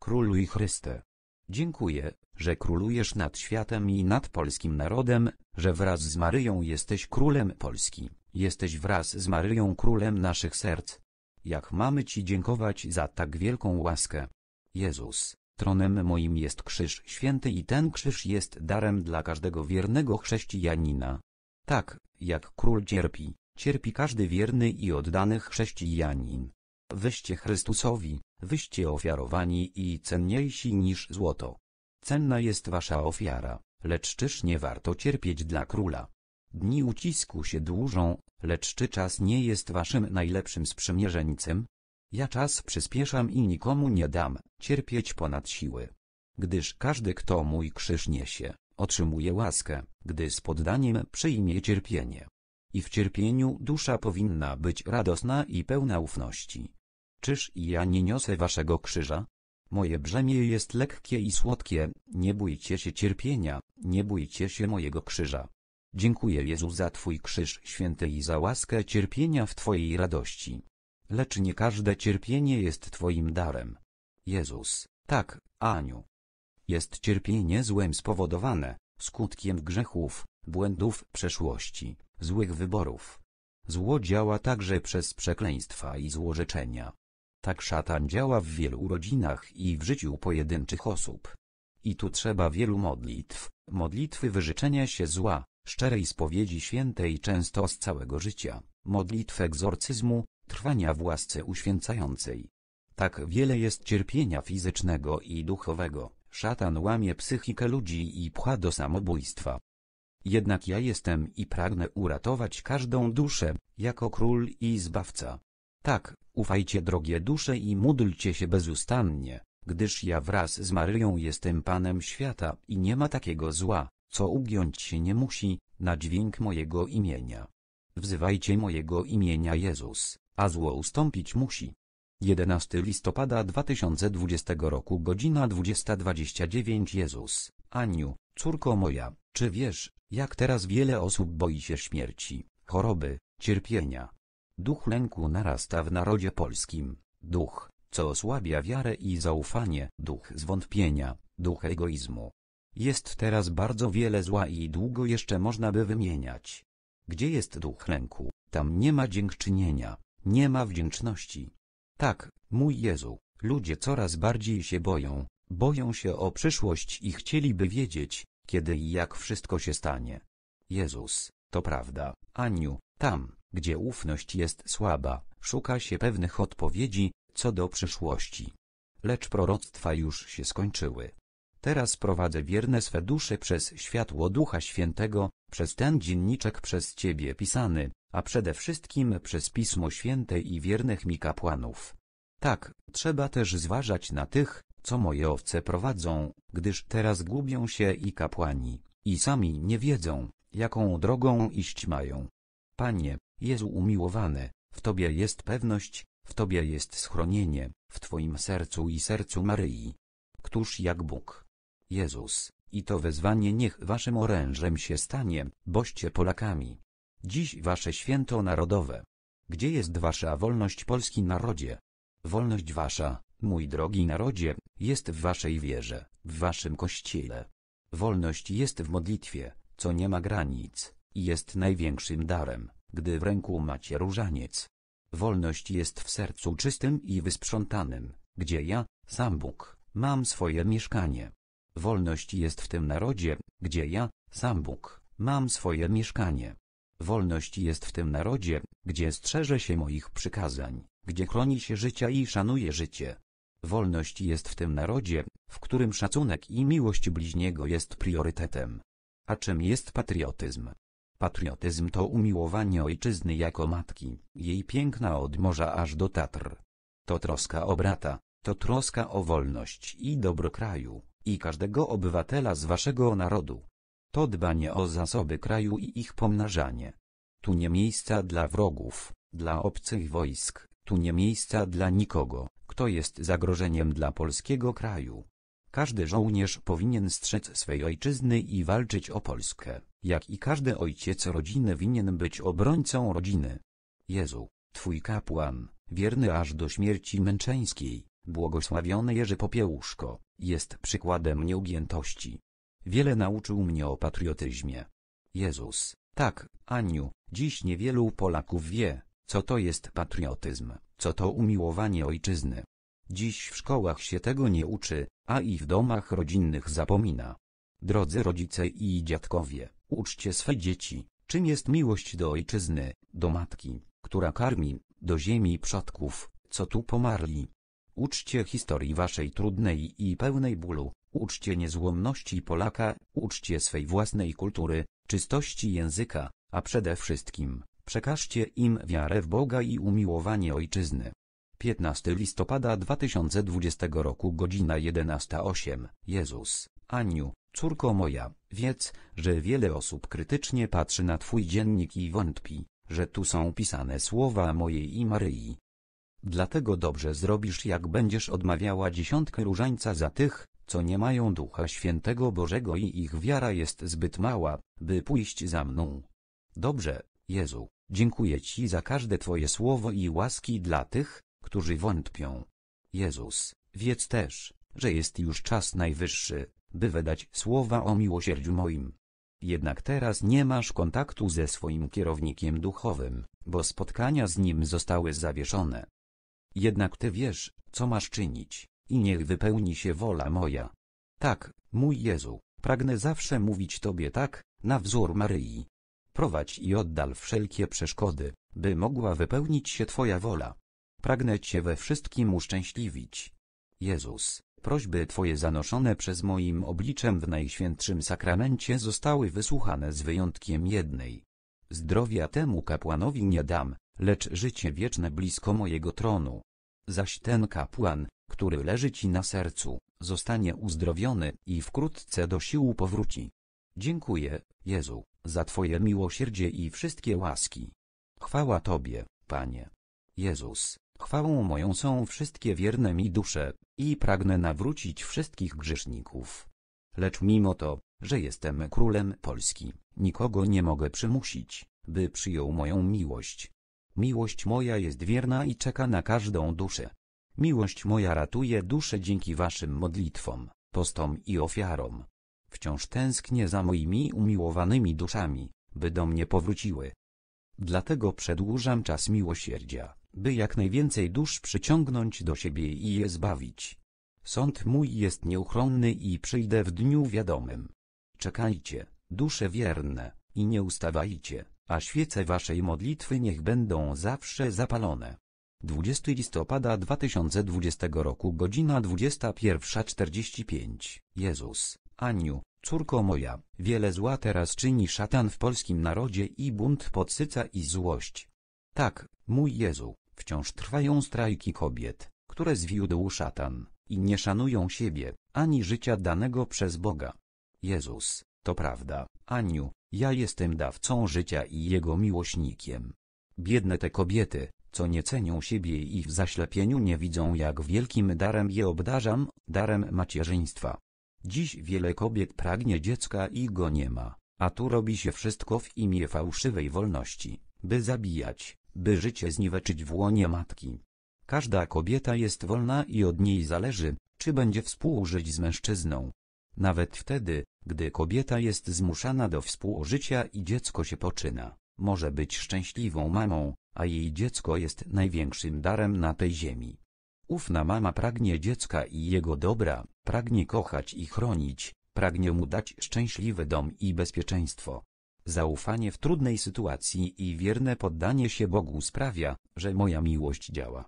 B: Króluj Chryste. Dziękuję, że królujesz nad światem i nad polskim narodem, że wraz z Maryją jesteś królem Polski, jesteś wraz z Maryją królem naszych serc. Jak mamy Ci dziękować za tak wielką łaskę. Jezus, tronem moim jest krzyż święty i ten krzyż jest darem dla każdego wiernego chrześcijanina. Tak, jak król cierpi, cierpi każdy wierny i oddany chrześcijanin. Wyście Chrystusowi, wyście ofiarowani i cenniejsi niż złoto. Cenna jest wasza ofiara, lecz czyż nie warto cierpieć dla króla? Dni ucisku się dłużą, lecz czy czas nie jest waszym najlepszym sprzymierzeńcem? Ja czas przyspieszam i nikomu nie dam cierpieć ponad siły. Gdyż każdy kto mój krzyż niesie, otrzymuje łaskę, gdy z poddaniem przyjmie cierpienie. I w cierpieniu dusza powinna być radosna i pełna ufności. Czyż ja nie niosę waszego krzyża? Moje brzemię jest lekkie i słodkie, nie bójcie się cierpienia, nie bójcie się mojego krzyża. Dziękuję Jezu za Twój krzyż święty i za łaskę cierpienia w Twojej radości. Lecz nie każde cierpienie jest Twoim darem. Jezus, tak, Aniu. Jest cierpienie złem spowodowane, skutkiem grzechów, błędów przeszłości, złych wyborów. Zło działa także przez przekleństwa i złorzeczenia. Tak szatan działa w wielu rodzinach i w życiu pojedynczych osób. I tu trzeba wielu modlitw, modlitwy wyżyczenia się zła, szczerej spowiedzi świętej często z całego życia, modlitw egzorcyzmu, trwania w łasce uświęcającej. Tak wiele jest cierpienia fizycznego i duchowego, szatan łamie psychikę ludzi i pcha do samobójstwa. Jednak ja jestem i pragnę uratować każdą duszę, jako król i zbawca. Tak, ufajcie drogie dusze i módlcie się bezustannie, gdyż ja wraz z Maryją jestem Panem świata i nie ma takiego zła, co ugiąć się nie musi, na dźwięk mojego imienia. Wzywajcie mojego imienia Jezus, a zło ustąpić musi. 11 listopada 2020 roku godzina 20.29 Jezus, Aniu, córko moja, czy wiesz, jak teraz wiele osób boi się śmierci, choroby, cierpienia, Duch lęku narasta w narodzie polskim, duch, co osłabia wiarę i zaufanie, duch zwątpienia, duch egoizmu. Jest teraz bardzo wiele zła i długo jeszcze można by wymieniać. Gdzie jest duch lęku, tam nie ma dziękczynienia, nie ma wdzięczności. Tak, mój Jezu, ludzie coraz bardziej się boją, boją się o przyszłość i chcieliby wiedzieć, kiedy i jak wszystko się stanie. Jezus, to prawda, Aniu, tam, gdzie ufność jest słaba, szuka się pewnych odpowiedzi co do przyszłości. Lecz proroctwa już się skończyły. Teraz prowadzę wierne swe dusze przez światło Ducha Świętego, przez ten dzienniczek przez Ciebie pisany, a przede wszystkim przez Pismo Święte i wiernych mi kapłanów. Tak, trzeba też zważać na tych, co moje owce prowadzą, gdyż teraz gubią się i kapłani, i sami nie wiedzą, jaką drogą iść mają. Panie, Jezu umiłowany, w Tobie jest pewność, w Tobie jest schronienie, w Twoim sercu i sercu Maryi. Któż jak Bóg? Jezus, i to wezwanie niech Waszym orężem się stanie, boście Polakami. Dziś Wasze święto narodowe. Gdzie jest Wasza wolność Polski narodzie? Wolność Wasza, mój drogi narodzie, jest w Waszej wierze, w Waszym kościele. Wolność jest w modlitwie, co nie ma granic jest największym darem, gdy w ręku macie różaniec. Wolność jest w sercu czystym i wysprzątanym, gdzie ja, sam Bóg, mam swoje mieszkanie. Wolność jest w tym narodzie, gdzie ja, sam Bóg, mam swoje mieszkanie. Wolność jest w tym narodzie, gdzie strzeże się moich przykazań, gdzie chroni się życia i szanuje życie. Wolność jest w tym narodzie, w którym szacunek i miłość bliźniego jest priorytetem. A czym jest patriotyzm? Patriotyzm to umiłowanie ojczyzny jako matki, jej piękna od morza aż do Tatr. To troska o brata, to troska o wolność i dobro kraju, i każdego obywatela z waszego narodu. To dbanie o zasoby kraju i ich pomnażanie. Tu nie miejsca dla wrogów, dla obcych wojsk, tu nie miejsca dla nikogo, kto jest zagrożeniem dla polskiego kraju. Każdy żołnierz powinien strzec swej ojczyzny i walczyć o Polskę, jak i każdy ojciec rodziny winien być obrońcą rodziny. Jezu, Twój kapłan, wierny aż do śmierci męczeńskiej, błogosławiony Jerzy Popiełuszko, jest przykładem nieugiętości. Wiele nauczył mnie o patriotyzmie. Jezus, tak, Aniu, dziś niewielu Polaków wie, co to jest patriotyzm, co to umiłowanie ojczyzny. Dziś w szkołach się tego nie uczy, a i w domach rodzinnych zapomina. Drodzy rodzice i dziadkowie, uczcie swe dzieci, czym jest miłość do ojczyzny, do matki, która karmi, do ziemi przodków, co tu pomarli. Uczcie historii waszej trudnej i pełnej bólu, uczcie niezłomności Polaka, uczcie swej własnej kultury, czystości języka, a przede wszystkim, przekażcie im wiarę w Boga i umiłowanie ojczyzny. 15 listopada 2020 roku godzina 11.08 Jezus, Aniu, córko moja, wiedz, że wiele osób krytycznie patrzy na Twój dziennik i wątpi, że tu są pisane słowa mojej i Maryi. Dlatego dobrze zrobisz jak będziesz odmawiała dziesiątkę różańca za tych, co nie mają Ducha Świętego Bożego i ich wiara jest zbyt mała, by pójść za mną. Dobrze, Jezu, dziękuję Ci za każde Twoje słowo i łaski dla tych, którzy wątpią. Jezus, wiedz też, że jest już czas najwyższy, by wydać słowa o miłosierdziu moim. Jednak teraz nie masz kontaktu ze swoim kierownikiem duchowym, bo spotkania z nim zostały zawieszone. Jednak ty wiesz, co masz czynić, i niech wypełni się wola moja. Tak, mój Jezu, pragnę zawsze mówić Tobie tak, na wzór Maryi. Prowadź i oddal wszelkie przeszkody, by mogła wypełnić się Twoja wola. Pragnę Cię we wszystkim uszczęśliwić. Jezus, prośby Twoje zanoszone przez moim obliczem w Najświętszym Sakramencie zostały wysłuchane z wyjątkiem jednej. Zdrowia temu kapłanowi nie dam, lecz życie wieczne blisko mojego tronu. Zaś ten kapłan, który leży Ci na sercu, zostanie uzdrowiony i wkrótce do sił powróci. Dziękuję, Jezu, za Twoje miłosierdzie i wszystkie łaski. Chwała Tobie, Panie. Jezus, Chwałą moją są wszystkie wierne mi dusze, i pragnę nawrócić wszystkich grzeszników. Lecz mimo to, że jestem królem Polski, nikogo nie mogę przymusić, by przyjął moją miłość. Miłość moja jest wierna i czeka na każdą duszę. Miłość moja ratuje duszę dzięki waszym modlitwom, postom i ofiarom. Wciąż tęsknię za moimi umiłowanymi duszami, by do mnie powróciły. Dlatego przedłużam czas miłosierdzia by jak najwięcej dusz przyciągnąć do siebie i je zbawić. Sąd mój jest nieuchronny i przyjdę w dniu wiadomym. Czekajcie, dusze wierne, i nie ustawajcie, a świece waszej modlitwy niech będą zawsze zapalone. 20 listopada 2020 roku godzina 21.45 Jezus, Aniu, córko moja, wiele zła teraz czyni szatan w polskim narodzie i bunt podsyca i złość. Tak, mój Jezu, Wciąż trwają strajki kobiet, które zwiódł szatan i nie szanują siebie, ani życia danego przez Boga. Jezus, to prawda, Aniu, ja jestem dawcą życia i Jego miłośnikiem. Biedne te kobiety, co nie cenią siebie i w zaślepieniu nie widzą jak wielkim darem je obdarzam, darem macierzyństwa. Dziś wiele kobiet pragnie dziecka i go nie ma, a tu robi się wszystko w imię fałszywej wolności, by zabijać, by życie zniweczyć w łonie matki. Każda kobieta jest wolna i od niej zależy, czy będzie współżyć z mężczyzną. Nawet wtedy, gdy kobieta jest zmuszana do współżycia i dziecko się poczyna, może być szczęśliwą mamą, a jej dziecko jest największym darem na tej ziemi. Ufna mama pragnie dziecka i jego dobra, pragnie kochać i chronić, pragnie mu dać szczęśliwy dom i bezpieczeństwo. Zaufanie w trudnej sytuacji i wierne poddanie się Bogu sprawia, że moja miłość działa.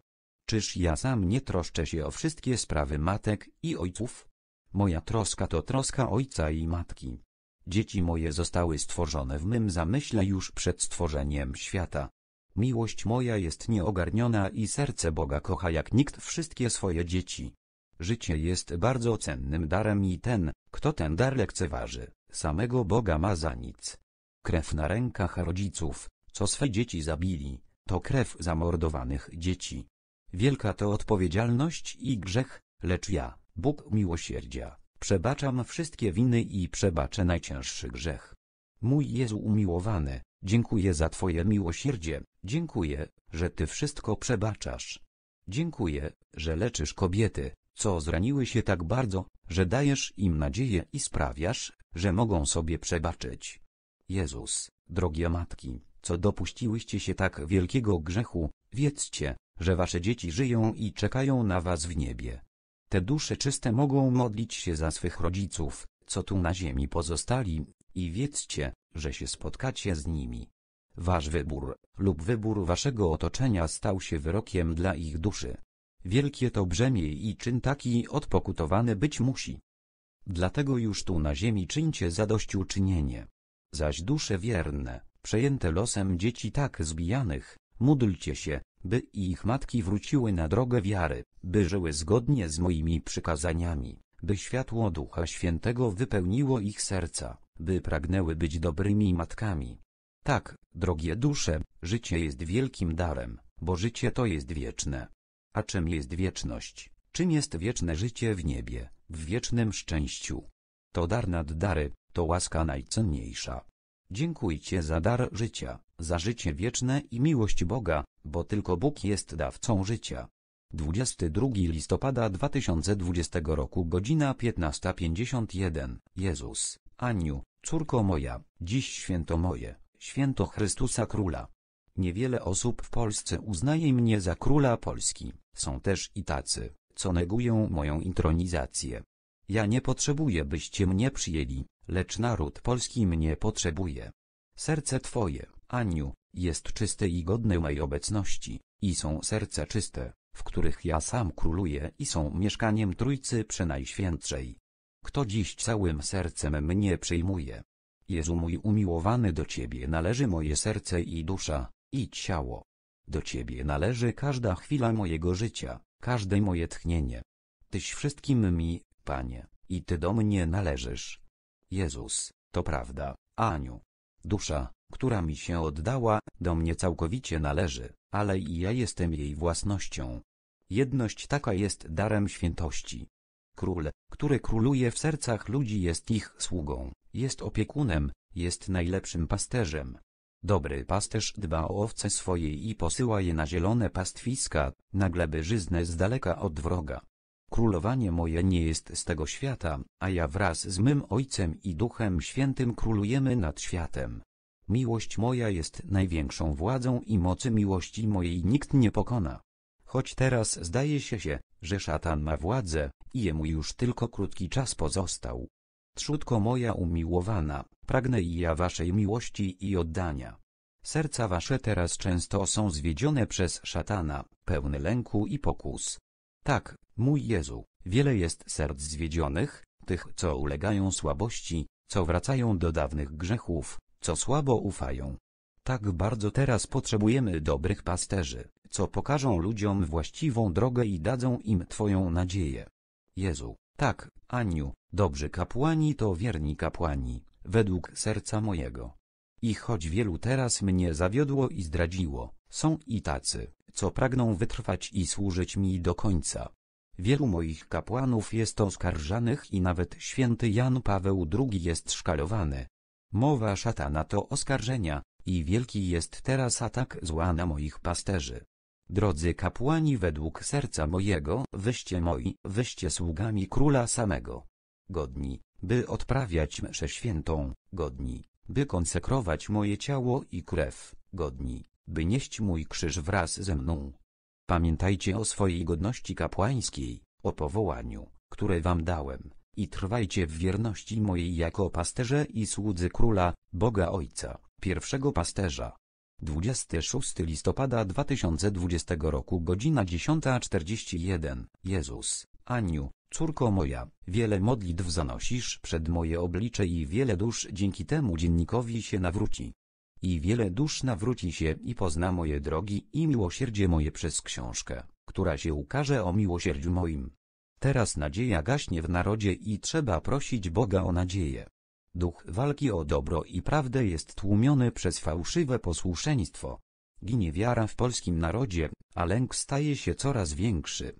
B: Czyż ja sam nie troszczę się o wszystkie sprawy matek i ojców? Moja troska to troska ojca i matki. Dzieci moje zostały stworzone w mym zamyśle już przed stworzeniem świata. Miłość moja jest nieogarniona i serce Boga kocha jak nikt wszystkie swoje dzieci. Życie jest bardzo cennym darem i ten, kto ten dar lekceważy, samego Boga ma za nic. Krew na rękach rodziców, co swe dzieci zabili, to krew zamordowanych dzieci. Wielka to odpowiedzialność i grzech, lecz ja, Bóg miłosierdzia, przebaczam wszystkie winy i przebaczę najcięższy grzech. Mój Jezu umiłowany, dziękuję za Twoje miłosierdzie, dziękuję, że Ty wszystko przebaczasz. Dziękuję, że leczysz kobiety, co zraniły się tak bardzo, że dajesz im nadzieję i sprawiasz, że mogą sobie przebaczyć. Jezus, drogie matki, co dopuściłyście się tak wielkiego grzechu, wiedzcie, że wasze dzieci żyją i czekają na was w niebie. Te dusze czyste mogą modlić się za swych rodziców, co tu na ziemi pozostali, i wiedzcie, że się spotkacie z nimi. Wasz wybór, lub wybór waszego otoczenia stał się wyrokiem dla ich duszy. Wielkie to brzemię i czyn taki odpokutowany być musi. Dlatego już tu na ziemi czyńcie zadośćuczynienie. Zaś dusze wierne, przejęte losem dzieci tak zbijanych, módlcie się, by ich matki wróciły na drogę wiary, by żyły zgodnie z moimi przykazaniami, by światło Ducha Świętego wypełniło ich serca, by pragnęły być dobrymi matkami. Tak, drogie dusze, życie jest wielkim darem, bo życie to jest wieczne. A czym jest wieczność? Czym jest wieczne życie w niebie, w wiecznym szczęściu? To dar nad dary, to łaska najcenniejsza. Dziękujcie za dar życia, za życie wieczne i miłość Boga, bo tylko Bóg jest dawcą życia. 22 listopada 2020 roku godzina 15.51 Jezus, Aniu, córko moja, dziś święto moje, święto Chrystusa Króla. Niewiele osób w Polsce uznaje mnie za króla Polski, są też i tacy, co negują moją intronizację. Ja nie potrzebuję byście mnie przyjęli, lecz naród polski mnie potrzebuje. Serce Twoje, Aniu, jest czyste i godne mej obecności, i są serca czyste, w których ja sam króluję i są mieszkaniem Trójcy Przenajświętszej. Kto dziś całym sercem mnie przyjmuje? Jezu mój umiłowany do Ciebie należy moje serce i dusza, i ciało. Do Ciebie należy każda chwila mojego życia, każde moje tchnienie. Tyś wszystkim mi, Panie, i Ty do mnie należysz, Jezus, to prawda, Aniu. Dusza, która mi się oddała, do mnie całkowicie należy, ale i ja jestem jej własnością. Jedność taka jest darem świętości. Król, który króluje w sercach ludzi jest ich sługą, jest opiekunem, jest najlepszym pasterzem. Dobry pasterz dba o owce swoje i posyła je na zielone pastwiska, na gleby żyzne z daleka od wroga. Królowanie moje nie jest z tego świata, a ja wraz z mym Ojcem i Duchem Świętym królujemy nad światem. Miłość moja jest największą władzą i mocy miłości mojej nikt nie pokona. Choć teraz zdaje się się, że szatan ma władzę, i jemu już tylko krótki czas pozostał. Trzutko moja umiłowana, pragnę i ja waszej miłości i oddania. Serca wasze teraz często są zwiedzione przez szatana, pełne lęku i pokus. Tak, Mój Jezu, wiele jest serc zwiedzionych, tych co ulegają słabości, co wracają do dawnych grzechów, co słabo ufają. Tak bardzo teraz potrzebujemy dobrych pasterzy, co pokażą ludziom właściwą drogę i dadzą im Twoją nadzieję. Jezu, tak, Aniu, dobrzy kapłani to wierni kapłani, według serca mojego. I choć wielu teraz mnie zawiodło i zdradziło, są i tacy, co pragną wytrwać i służyć mi do końca. Wielu moich kapłanów jest oskarżanych i nawet święty Jan Paweł II jest szkalowany. Mowa szatana to oskarżenia, i wielki jest teraz atak zła na moich pasterzy. Drodzy kapłani według serca mojego, wyście moi, wyście sługami króla samego. Godni, by odprawiać mszę świętą, godni, by konsekrować moje ciało i krew, godni, by nieść mój krzyż wraz ze mną, Pamiętajcie o swojej godności kapłańskiej, o powołaniu, które wam dałem, i trwajcie w wierności mojej jako pasterze i słudzy króla, Boga Ojca, pierwszego pasterza. 26 listopada 2020 roku godzina 10.41 Jezus, Aniu, córko moja, wiele modlitw zanosisz przed moje oblicze i wiele dusz dzięki temu dziennikowi się nawróci. I wiele dusz nawróci się i pozna moje drogi i miłosierdzie moje przez książkę, która się ukaże o miłosierdziu moim. Teraz nadzieja gaśnie w narodzie i trzeba prosić Boga o nadzieję. Duch walki o dobro i prawdę jest tłumiony przez fałszywe posłuszeństwo. Ginie wiara w polskim narodzie, a lęk staje się coraz większy.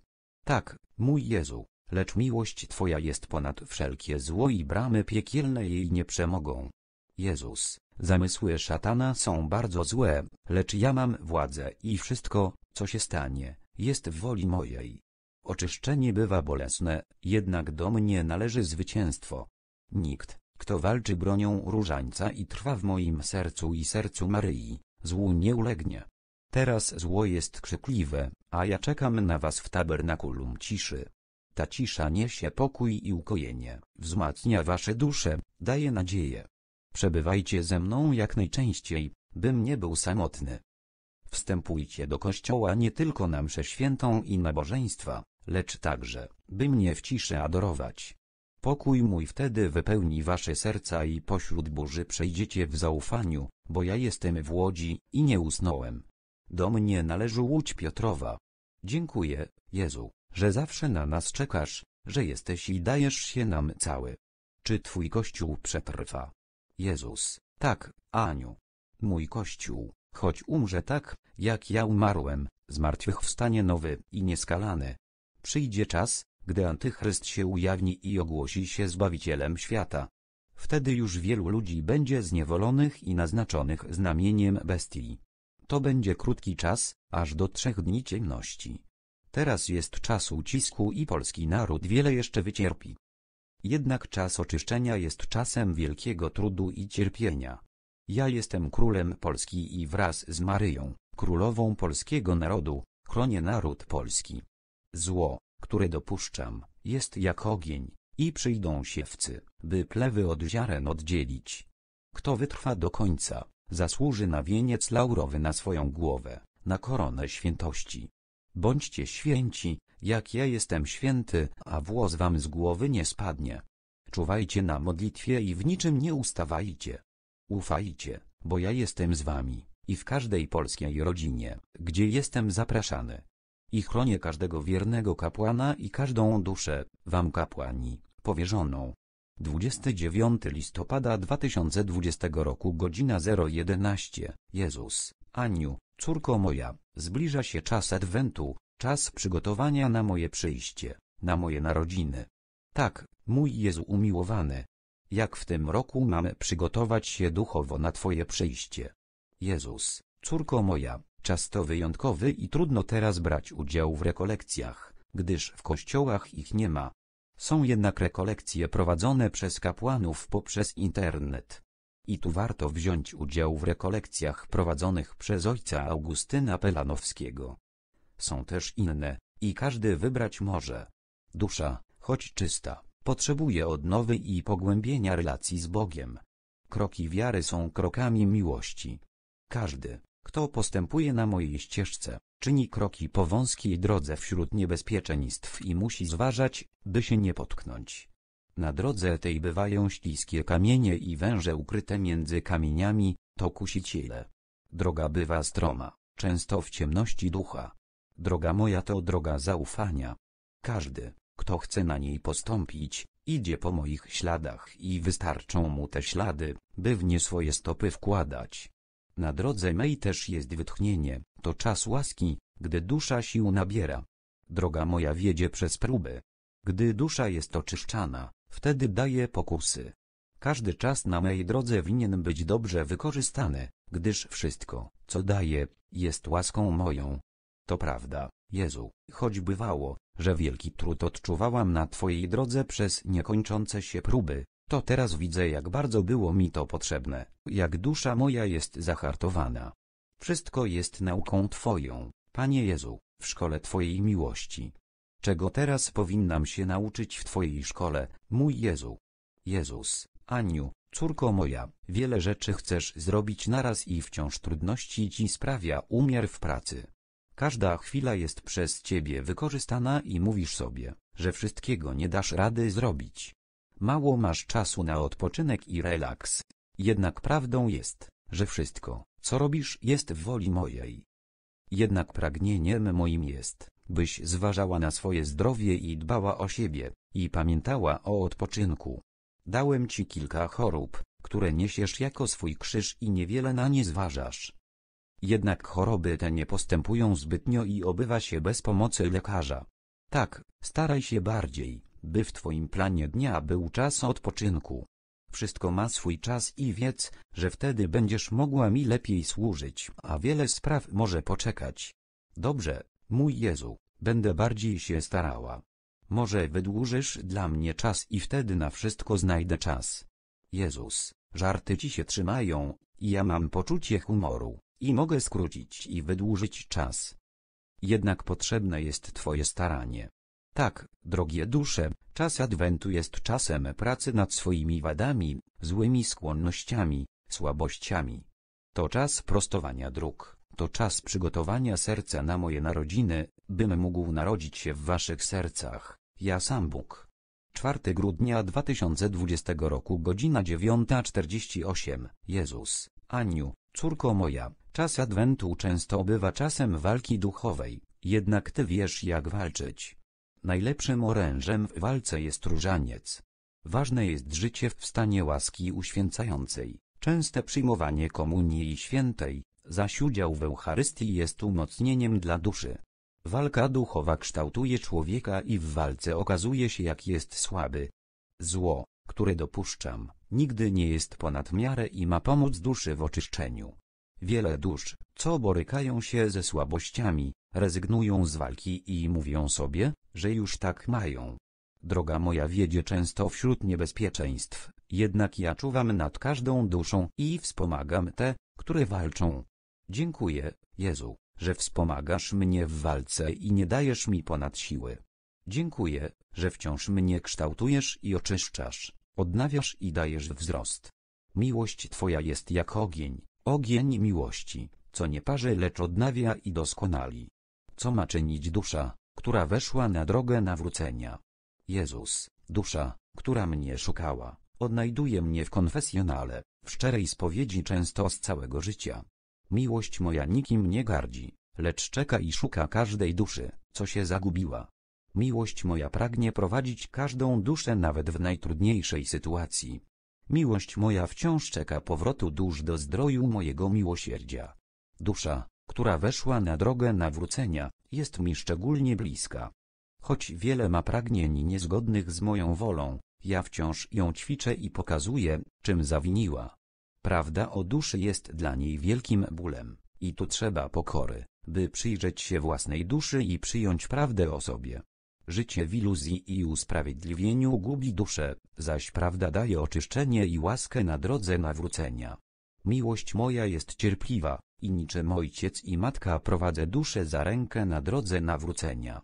B: Tak, mój Jezu, lecz miłość Twoja jest ponad wszelkie zło i bramy piekielne jej nie przemogą. Jezus, Zamysły szatana są bardzo złe, lecz ja mam władzę i wszystko, co się stanie, jest w woli mojej. Oczyszczenie bywa bolesne, jednak do mnie należy zwycięstwo. Nikt, kto walczy bronią różańca i trwa w moim sercu i sercu Maryi, złu nie ulegnie. Teraz zło jest krzykliwe, a ja czekam na was w tabernakulum ciszy. Ta cisza niesie pokój i ukojenie, wzmacnia wasze dusze, daje nadzieję. Przebywajcie ze mną jak najczęściej, bym nie był samotny. Wstępujcie do kościoła nie tylko na mszę świętą i nabożeństwa, lecz także, by mnie w ciszy adorować. Pokój mój wtedy wypełni wasze serca i pośród burzy przejdziecie w zaufaniu, bo ja jestem w łodzi i nie usnąłem. Do mnie należy łódź Piotrowa. Dziękuję, Jezu, że zawsze na nas czekasz, że jesteś i dajesz się nam cały. Czy Twój Kościół przetrwa? Jezus, tak, Aniu. Mój Kościół, choć umrze tak, jak ja umarłem, zmartwychwstanie nowy i nieskalany. Przyjdzie czas, gdy Antychryst się ujawni i ogłosi się Zbawicielem świata. Wtedy już wielu ludzi będzie zniewolonych i naznaczonych znamieniem bestii. To będzie krótki czas, aż do trzech dni ciemności. Teraz jest czas ucisku i polski naród wiele jeszcze wycierpi. Jednak czas oczyszczenia jest czasem wielkiego trudu i cierpienia. Ja jestem królem Polski i wraz z Maryją, królową polskiego narodu, chronię naród polski. Zło, które dopuszczam, jest jak ogień, i przyjdą siewcy, by plewy od ziaren oddzielić. Kto wytrwa do końca, zasłuży na wieniec laurowy na swoją głowę, na koronę świętości. Bądźcie święci, jak ja jestem święty, a włos wam z głowy nie spadnie. Czuwajcie na modlitwie i w niczym nie ustawajcie. Ufajcie, bo ja jestem z wami, i w każdej polskiej rodzinie, gdzie jestem zapraszany. I chronię każdego wiernego kapłana i każdą duszę, wam kapłani, powierzoną. 29 listopada 2020 roku godzina 011 Jezus, Aniu, córko moja, zbliża się czas Adwentu, Czas przygotowania na moje przyjście, na moje narodziny. Tak, mój Jezu umiłowany. Jak w tym roku mamy przygotować się duchowo na Twoje przyjście? Jezus, córko moja, czas to wyjątkowy i trudno teraz brać udział w rekolekcjach, gdyż w kościołach ich nie ma. Są jednak rekolekcje prowadzone przez kapłanów poprzez internet. I tu warto wziąć udział w rekolekcjach prowadzonych przez ojca Augustyna Pelanowskiego są też inne, i każdy wybrać może. Dusza, choć czysta, potrzebuje odnowy i pogłębienia relacji z Bogiem. Kroki wiary są krokami miłości. Każdy, kto postępuje na mojej ścieżce, czyni kroki po wąskiej drodze wśród niebezpieczeństw i musi zważać, by się nie potknąć. Na drodze tej bywają śliskie kamienie i węże ukryte między kamieniami, to kusiciele. Droga bywa stroma, często w ciemności ducha. Droga moja to droga zaufania. Każdy, kto chce na niej postąpić, idzie po moich śladach i wystarczą mu te ślady, by w nie swoje stopy wkładać. Na drodze mej też jest wytchnienie, to czas łaski, gdy dusza sił nabiera. Droga moja wiedzie przez próby. Gdy dusza jest oczyszczana, wtedy daje pokusy. Każdy czas na mej drodze winien być dobrze wykorzystany, gdyż wszystko, co daję, jest łaską moją, to prawda, Jezu, choć bywało, że wielki trud odczuwałam na Twojej drodze przez niekończące się próby, to teraz widzę jak bardzo było mi to potrzebne, jak dusza moja jest zahartowana. Wszystko jest nauką Twoją, Panie Jezu, w szkole Twojej miłości. Czego teraz powinnam się nauczyć w Twojej szkole, mój Jezu? Jezus, Aniu, córko moja, wiele rzeczy chcesz zrobić naraz i wciąż trudności Ci sprawia umiar w pracy. Każda chwila jest przez ciebie wykorzystana i mówisz sobie, że wszystkiego nie dasz rady zrobić. Mało masz czasu na odpoczynek i relaks. Jednak prawdą jest, że wszystko, co robisz jest w woli mojej. Jednak pragnieniem moim jest, byś zważała na swoje zdrowie i dbała o siebie, i pamiętała o odpoczynku. Dałem ci kilka chorób, które niesiesz jako swój krzyż i niewiele na nie zważasz. Jednak choroby te nie postępują zbytnio i obywa się bez pomocy lekarza. Tak, staraj się bardziej, by w Twoim planie dnia był czas odpoczynku. Wszystko ma swój czas i wiedz, że wtedy będziesz mogła mi lepiej służyć, a wiele spraw może poczekać. Dobrze, mój Jezu, będę bardziej się starała. Może wydłużysz dla mnie czas i wtedy na wszystko znajdę czas. Jezus, żarty ci się trzymają, i ja mam poczucie humoru i mogę skrócić i wydłużyć czas. Jednak potrzebne jest Twoje staranie. Tak, drogie dusze, czas Adwentu jest czasem pracy nad swoimi wadami, złymi skłonnościami, słabościami. To czas prostowania dróg, to czas przygotowania serca na moje narodziny, bym mógł narodzić się w Waszych sercach, ja sam Bóg. 4 grudnia 2020 roku godzina 9.48 Jezus, Aniu, córko moja, Czas Adwentu często bywa czasem walki duchowej, jednak ty wiesz jak walczyć. Najlepszym orężem w walce jest różaniec. Ważne jest życie w stanie łaski uświęcającej, częste przyjmowanie komunii i świętej, zaś udział w Eucharystii jest umocnieniem dla duszy. Walka duchowa kształtuje człowieka i w walce okazuje się jak jest słaby. Zło, które dopuszczam, nigdy nie jest ponad miarę i ma pomóc duszy w oczyszczeniu. Wiele dusz, co borykają się ze słabościami, rezygnują z walki i mówią sobie, że już tak mają. Droga moja wiedzie często wśród niebezpieczeństw, jednak ja czuwam nad każdą duszą i wspomagam te, które walczą. Dziękuję, Jezu, że wspomagasz mnie w walce i nie dajesz mi ponad siły. Dziękuję, że wciąż mnie kształtujesz i oczyszczasz, odnawiasz i dajesz wzrost. Miłość Twoja jest jak ogień, Ogień miłości, co nie parzy lecz odnawia i doskonali. Co ma czynić dusza, która weszła na drogę nawrócenia? Jezus, dusza, która mnie szukała, odnajduje mnie w konfesjonale, w szczerej spowiedzi często z całego życia. Miłość moja nikim nie gardzi, lecz czeka i szuka każdej duszy, co się zagubiła. Miłość moja pragnie prowadzić każdą duszę nawet w najtrudniejszej sytuacji, Miłość moja wciąż czeka powrotu dusz do zdroju mojego miłosierdzia. Dusza, która weszła na drogę nawrócenia, jest mi szczególnie bliska. Choć wiele ma pragnień niezgodnych z moją wolą, ja wciąż ją ćwiczę i pokazuję, czym zawiniła. Prawda o duszy jest dla niej wielkim bólem, i tu trzeba pokory, by przyjrzeć się własnej duszy i przyjąć prawdę o sobie. Życie w iluzji i usprawiedliwieniu gubi duszę, zaś prawda daje oczyszczenie i łaskę na drodze nawrócenia. Miłość moja jest cierpliwa, i niczym ojciec i matka prowadzę duszę za rękę na drodze nawrócenia.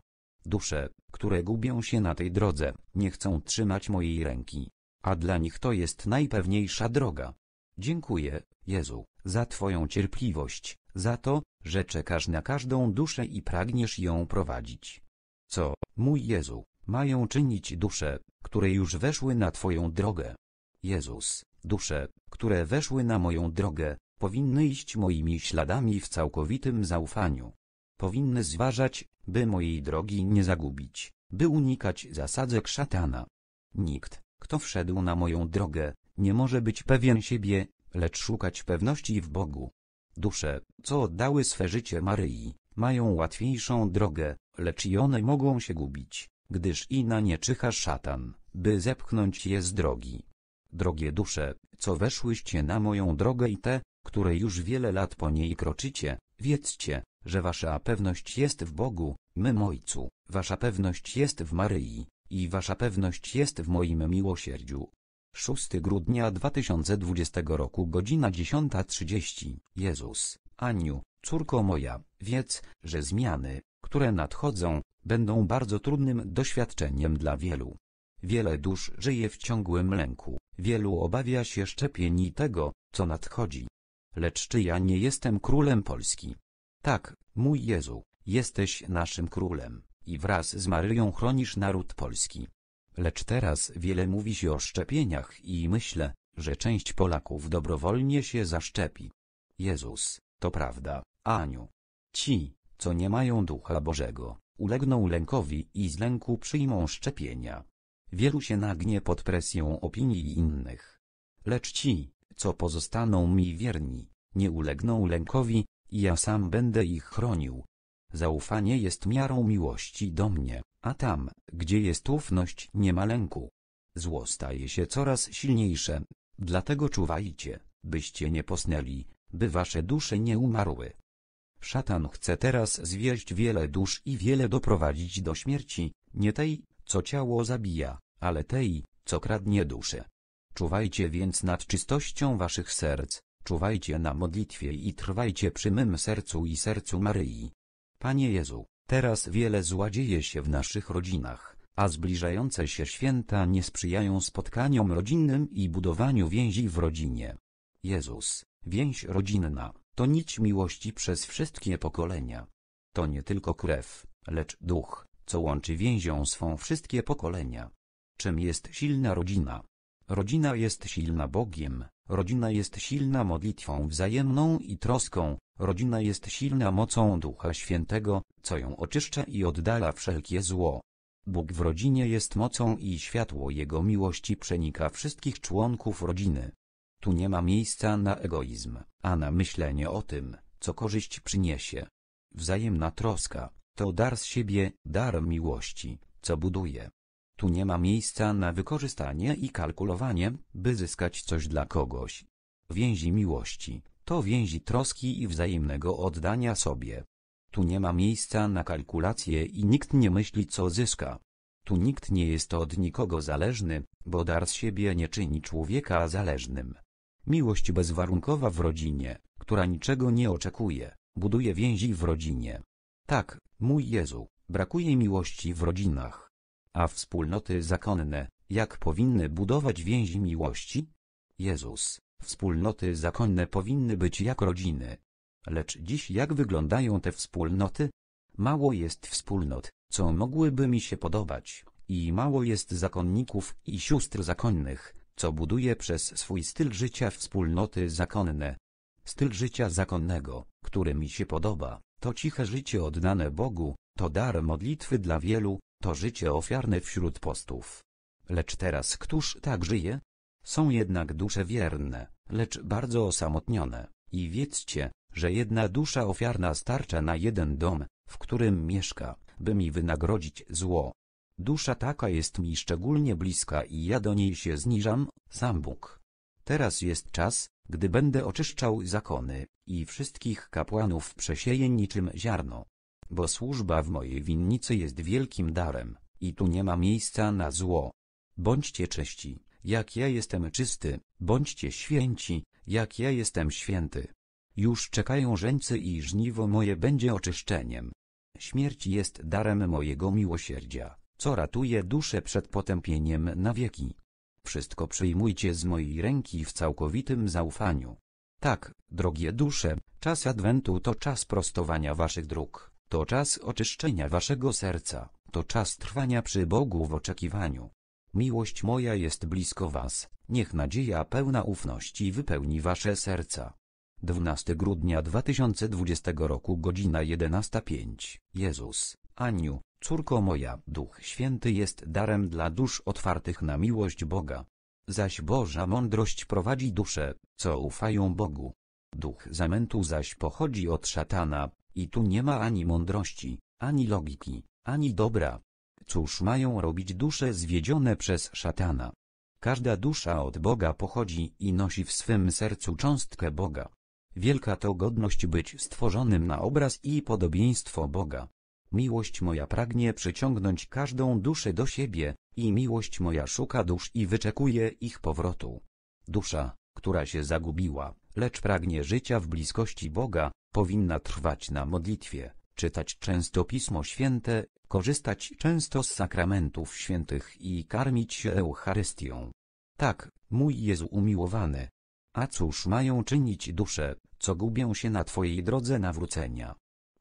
B: Dusze, które gubią się na tej drodze, nie chcą trzymać mojej ręki, a dla nich to jest najpewniejsza droga. Dziękuję, Jezu, za Twoją cierpliwość, za to, że czekasz na każdą duszę i pragniesz ją prowadzić. Co, mój Jezu, mają czynić dusze, które już weszły na Twoją drogę? Jezus, dusze, które weszły na moją drogę, powinny iść moimi śladami w całkowitym zaufaniu. Powinny zważać, by mojej drogi nie zagubić, by unikać zasadzek szatana. Nikt, kto wszedł na moją drogę, nie może być pewien siebie, lecz szukać pewności w Bogu. Dusze, co oddały swe życie Maryi, mają łatwiejszą drogę, lecz i one mogą się gubić, gdyż i na nie czyha szatan, by zepchnąć je z drogi. Drogie dusze, co weszłyście na moją drogę i te, które już wiele lat po niej kroczycie, wiedzcie, że wasza pewność jest w Bogu, mym Ojcu, wasza pewność jest w Maryi, i wasza pewność jest w moim miłosierdziu. 6 grudnia 2020 roku godzina 10.30 Jezus, Aniu, córko moja, wiedz, że zmiany, które nadchodzą, będą bardzo trudnym doświadczeniem dla wielu. Wiele dusz żyje w ciągłym lęku, wielu obawia się szczepień i tego, co nadchodzi. Lecz czy ja nie jestem królem Polski? Tak, mój Jezu, jesteś naszym królem, i wraz z Maryją chronisz naród polski. Lecz teraz wiele mówi się o szczepieniach i myślę, że część Polaków dobrowolnie się zaszczepi. Jezus, to prawda, Aniu. Ci, co nie mają Ducha Bożego, ulegną lękowi i z lęku przyjmą szczepienia. Wielu się nagnie pod presją opinii innych. Lecz ci, co pozostaną mi wierni, nie ulegną lękowi, i ja sam będę ich chronił. Zaufanie jest miarą miłości do mnie, a tam, gdzie jest ufność, nie ma lęku. Zło staje się coraz silniejsze, dlatego czuwajcie, byście nie posnęli, by wasze dusze nie umarły. Szatan chce teraz zwieść wiele dusz i wiele doprowadzić do śmierci, nie tej, co ciało zabija, ale tej, co kradnie duszę. Czuwajcie więc nad czystością waszych serc, czuwajcie na modlitwie i trwajcie przy mym sercu i sercu Maryi. Panie Jezu, teraz wiele zła dzieje się w naszych rodzinach, a zbliżające się święta nie sprzyjają spotkaniom rodzinnym i budowaniu więzi w rodzinie. Jezus, więź rodzinna to nić miłości przez wszystkie pokolenia. To nie tylko krew, lecz duch, co łączy więzią swą wszystkie pokolenia. Czym jest silna rodzina? Rodzina jest silna Bogiem, rodzina jest silna modlitwą wzajemną i troską, rodzina jest silna mocą Ducha Świętego, co ją oczyszcza i oddala wszelkie zło. Bóg w rodzinie jest mocą i światło Jego miłości przenika wszystkich członków rodziny. Tu nie ma miejsca na egoizm, a na myślenie o tym, co korzyść przyniesie. Wzajemna troska, to dar z siebie, dar miłości, co buduje. Tu nie ma miejsca na wykorzystanie i kalkulowanie, by zyskać coś dla kogoś. Więzi miłości, to więzi troski i wzajemnego oddania sobie. Tu nie ma miejsca na kalkulacje i nikt nie myśli co zyska. Tu nikt nie jest od nikogo zależny, bo dar z siebie nie czyni człowieka zależnym. Miłość bezwarunkowa w rodzinie, która niczego nie oczekuje, buduje więzi w rodzinie. Tak, mój Jezu, brakuje miłości w rodzinach. A wspólnoty zakonne, jak powinny budować więzi miłości? Jezus, wspólnoty zakonne powinny być jak rodziny. Lecz dziś jak wyglądają te wspólnoty? Mało jest wspólnot, co mogłyby mi się podobać, i mało jest zakonników i sióstr zakonnych, co buduje przez swój styl życia wspólnoty zakonne. Styl życia zakonnego, który mi się podoba, to ciche życie oddane Bogu, to dar modlitwy dla wielu, to życie ofiarne wśród postów. Lecz teraz któż tak żyje? Są jednak dusze wierne, lecz bardzo osamotnione, i wiedzcie, że jedna dusza ofiarna starcza na jeden dom, w którym mieszka, by mi wynagrodzić zło. Dusza taka jest mi szczególnie bliska i ja do niej się zniżam, sam Bóg. Teraz jest czas, gdy będę oczyszczał zakony, i wszystkich kapłanów przesieje niczym ziarno. Bo służba w mojej winnicy jest wielkim darem, i tu nie ma miejsca na zło. Bądźcie czyści, jak ja jestem czysty, bądźcie święci, jak ja jestem święty. Już czekają żeńcy i żniwo moje będzie oczyszczeniem. Śmierć jest darem mojego miłosierdzia co ratuje duszę przed potępieniem na wieki. Wszystko przyjmujcie z mojej ręki w całkowitym zaufaniu. Tak, drogie dusze, czas Adwentu to czas prostowania waszych dróg, to czas oczyszczenia waszego serca, to czas trwania przy Bogu w oczekiwaniu. Miłość moja jest blisko was, niech nadzieja pełna ufności wypełni wasze serca. 12 grudnia 2020 roku godzina 11.05 Jezus, Aniu, Córko moja, Duch Święty jest darem dla dusz otwartych na miłość Boga. Zaś Boża mądrość prowadzi dusze, co ufają Bogu. Duch zamętu zaś pochodzi od szatana, i tu nie ma ani mądrości, ani logiki, ani dobra. Cóż mają robić dusze zwiedzione przez szatana? Każda dusza od Boga pochodzi i nosi w swym sercu cząstkę Boga. Wielka to godność być stworzonym na obraz i podobieństwo Boga. Miłość moja pragnie przyciągnąć każdą duszę do siebie, i miłość moja szuka dusz i wyczekuje ich powrotu. Dusza, która się zagubiła, lecz pragnie życia w bliskości Boga, powinna trwać na modlitwie, czytać często Pismo Święte, korzystać często z sakramentów świętych i karmić się Eucharystią. Tak, mój Jezu umiłowany. A cóż mają czynić dusze, co gubią się na Twojej drodze nawrócenia?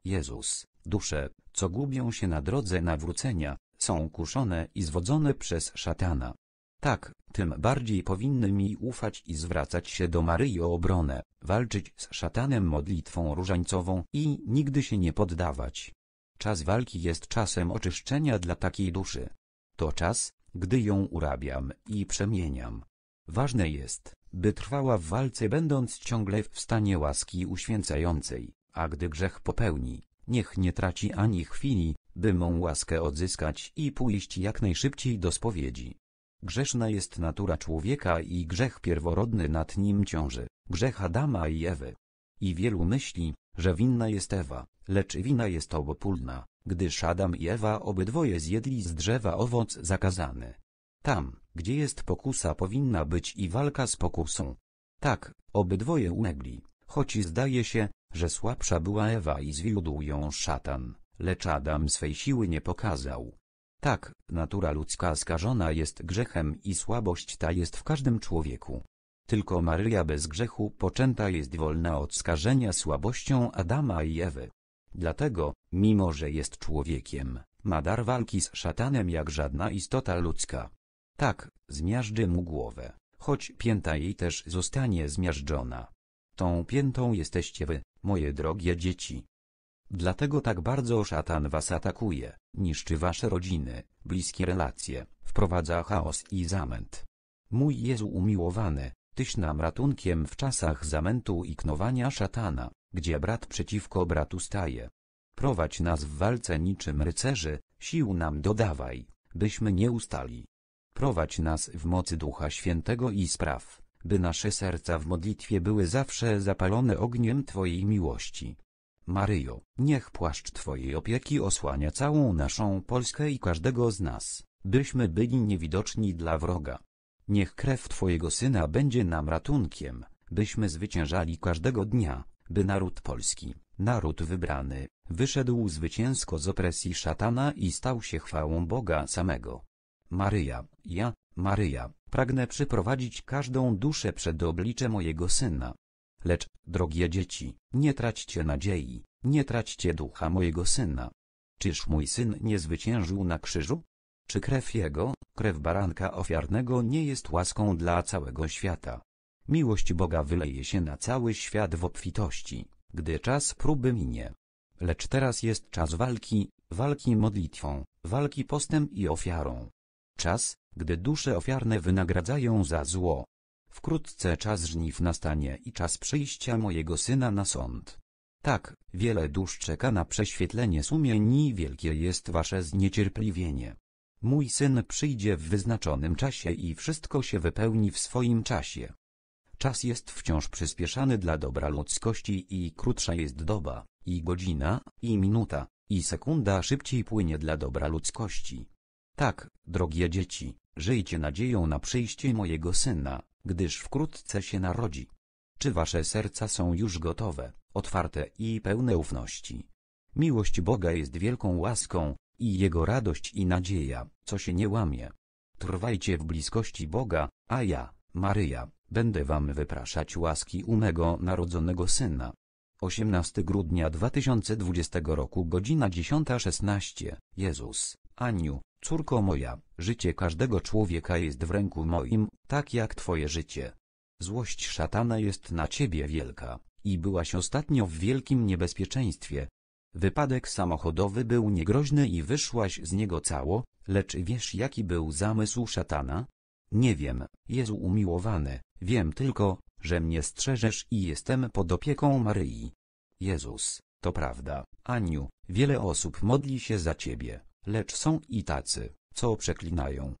B: Jezus, dusze, co gubią się na drodze nawrócenia, są kuszone i zwodzone przez szatana. Tak, tym bardziej powinny mi ufać i zwracać się do Maryi o obronę, walczyć z szatanem modlitwą różańcową i nigdy się nie poddawać. Czas walki jest czasem oczyszczenia dla takiej duszy. To czas, gdy ją urabiam i przemieniam. Ważne jest, by trwała w walce będąc ciągle w stanie łaski uświęcającej, a gdy grzech popełni, Niech nie traci ani chwili, by mą łaskę odzyskać i pójść jak najszybciej do spowiedzi. Grzeszna jest natura człowieka i grzech pierworodny nad nim ciąży, grzech Adama i Ewy. I wielu myśli, że winna jest Ewa, lecz wina jest obopólna, gdyż Adam i Ewa obydwoje zjedli z drzewa owoc zakazany. Tam, gdzie jest pokusa powinna być i walka z pokusą. Tak, obydwoje ulegli, choć zdaje się, że słabsza była Ewa i zwiódł ją szatan, lecz Adam swej siły nie pokazał. Tak, natura ludzka skażona jest grzechem i słabość ta jest w każdym człowieku. Tylko Maryja bez grzechu poczęta jest wolna od skażenia słabością Adama i Ewy. Dlatego, mimo że jest człowiekiem, ma dar walki z szatanem jak żadna istota ludzka. Tak, zmiażdży mu głowę, choć pięta jej też zostanie zmiażdżona. Tą piętą jesteście wy moje drogie dzieci. Dlatego tak bardzo szatan was atakuje, niszczy wasze rodziny, bliskie relacje, wprowadza chaos i zamęt. Mój Jezu umiłowany, Tyś nam ratunkiem w czasach zamętu i knowania szatana, gdzie brat przeciwko bratu staje. Prowadź nas w walce niczym rycerzy, sił nam dodawaj, byśmy nie ustali. Prowadź nas w mocy Ducha Świętego i spraw, by nasze serca w modlitwie były zawsze zapalone ogniem Twojej miłości. Maryjo, niech płaszcz Twojej opieki osłania całą naszą Polskę i każdego z nas, byśmy byli niewidoczni dla wroga. Niech krew Twojego Syna będzie nam ratunkiem, byśmy zwyciężali każdego dnia, by naród polski, naród wybrany, wyszedł zwycięsko z opresji szatana i stał się chwałą Boga samego. Maryja, ja, Maryja, Pragnę przyprowadzić każdą duszę przed oblicze mojego Syna. Lecz, drogie dzieci, nie traćcie nadziei, nie traćcie ducha mojego Syna. Czyż mój Syn nie zwyciężył na krzyżu? Czy krew Jego, krew baranka ofiarnego nie jest łaską dla całego świata? Miłość Boga wyleje się na cały świat w obfitości, gdy czas próby minie. Lecz teraz jest czas walki, walki modlitwą, walki postem i ofiarą. Czas, gdy dusze ofiarne wynagradzają za zło. Wkrótce czas żniw nastanie i czas przyjścia mojego syna na sąd. Tak, wiele dusz czeka na prześwietlenie sumień i wielkie jest wasze zniecierpliwienie. Mój syn przyjdzie w wyznaczonym czasie i wszystko się wypełni w swoim czasie. Czas jest wciąż przyspieszany dla dobra ludzkości i krótsza jest doba, i godzina, i minuta, i sekunda szybciej płynie dla dobra ludzkości. Tak, drogie dzieci, żyjcie nadzieją na przyjście mojego Syna, gdyż wkrótce się narodzi. Czy wasze serca są już gotowe, otwarte i pełne ufności? Miłość Boga jest wielką łaską, i Jego radość i nadzieja, co się nie łamie. Trwajcie w bliskości Boga, a ja, Maryja, będę wam wypraszać łaski u mego narodzonego Syna. 18 grudnia 2020 roku godzina 10.16 Jezus Aniu, córko moja, życie każdego człowieka jest w ręku moim, tak jak twoje życie. Złość szatana jest na ciebie wielka, i byłaś ostatnio w wielkim niebezpieczeństwie. Wypadek samochodowy był niegroźny i wyszłaś z niego cało, lecz wiesz jaki był zamysł szatana? Nie wiem, Jezu umiłowany, wiem tylko, że mnie strzeżesz i jestem pod opieką Maryi. Jezus, to prawda, Aniu, wiele osób modli się za ciebie, Lecz są i tacy, co przeklinają.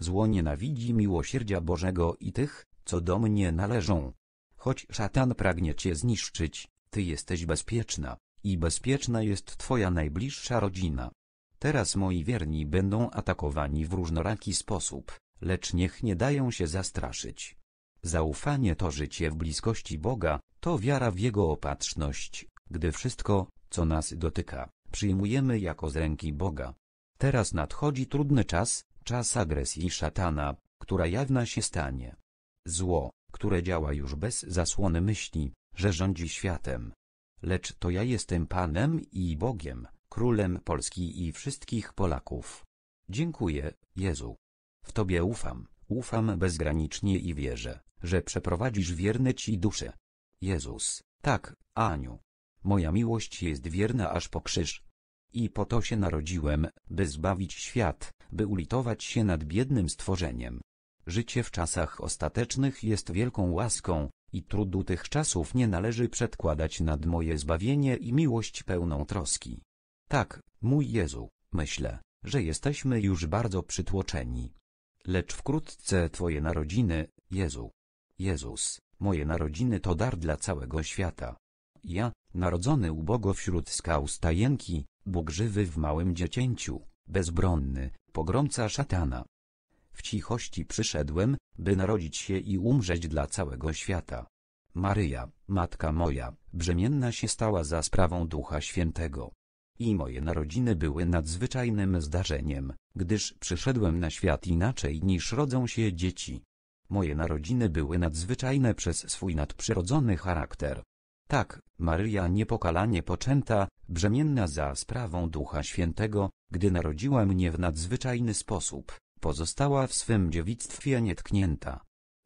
B: Zło nienawidzi miłosierdzia Bożego i tych, co do mnie należą. Choć szatan pragnie cię zniszczyć, ty jesteś bezpieczna, i bezpieczna jest twoja najbliższa rodzina. Teraz moi wierni będą atakowani w różnoraki sposób, lecz niech nie dają się zastraszyć. Zaufanie to życie w bliskości Boga, to wiara w Jego opatrzność, gdy wszystko, co nas dotyka, przyjmujemy jako z ręki Boga. Teraz nadchodzi trudny czas, czas agresji szatana, która jawna się stanie. Zło, które działa już bez zasłony myśli, że rządzi światem. Lecz to ja jestem Panem i Bogiem, Królem Polski i wszystkich Polaków. Dziękuję, Jezu. W Tobie ufam, ufam bezgranicznie i wierzę, że przeprowadzisz wierne Ci duszę. Jezus, tak, Aniu. Moja miłość jest wierna aż po krzyż, i po to się narodziłem, by zbawić świat, by ulitować się nad biednym stworzeniem. Życie w czasach ostatecznych jest wielką łaską, i trudu tych czasów nie należy przedkładać nad moje zbawienie i miłość pełną troski. Tak, mój Jezu, myślę, że jesteśmy już bardzo przytłoczeni. Lecz wkrótce Twoje narodziny, Jezu. Jezus, moje narodziny to dar dla całego świata. Ja, narodzony ubogo wśród skał stajenki, Bóg żywy w małym dziecięciu, bezbronny, pogromca szatana. W cichości przyszedłem, by narodzić się i umrzeć dla całego świata. Maryja, matka moja, brzemienna się stała za sprawą Ducha Świętego. I moje narodziny były nadzwyczajnym zdarzeniem, gdyż przyszedłem na świat inaczej niż rodzą się dzieci. Moje narodziny były nadzwyczajne przez swój nadprzyrodzony charakter. Tak, Maryja niepokalanie poczęta, brzemienna za sprawą Ducha Świętego, gdy narodziła mnie w nadzwyczajny sposób, pozostała w swym dziewictwie nietknięta.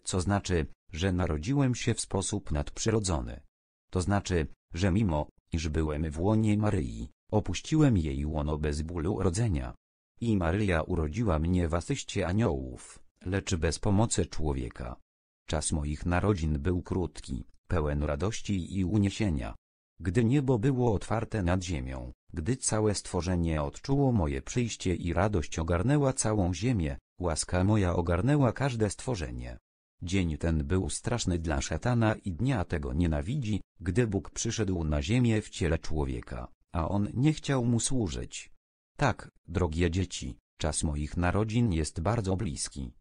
B: Co znaczy, że narodziłem się w sposób nadprzyrodzony. To znaczy, że mimo, iż byłem w łonie Maryi, opuściłem jej łono bez bólu rodzenia. I Maryja urodziła mnie w asyście aniołów, lecz bez pomocy człowieka. Czas moich narodzin był krótki pełen radości i uniesienia. Gdy niebo było otwarte nad ziemią, gdy całe stworzenie odczuło moje przyjście i radość ogarnęła całą ziemię, łaska moja ogarnęła każde stworzenie. Dzień ten był straszny dla szatana i dnia tego nienawidzi, gdy Bóg przyszedł na ziemię w ciele człowieka, a on nie chciał mu służyć. Tak, drogie dzieci, czas moich narodzin jest bardzo bliski.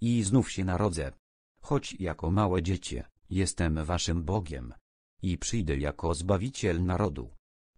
B: I znów się narodzę. Choć jako małe dziecię, Jestem waszym Bogiem. I przyjdę jako Zbawiciel narodu.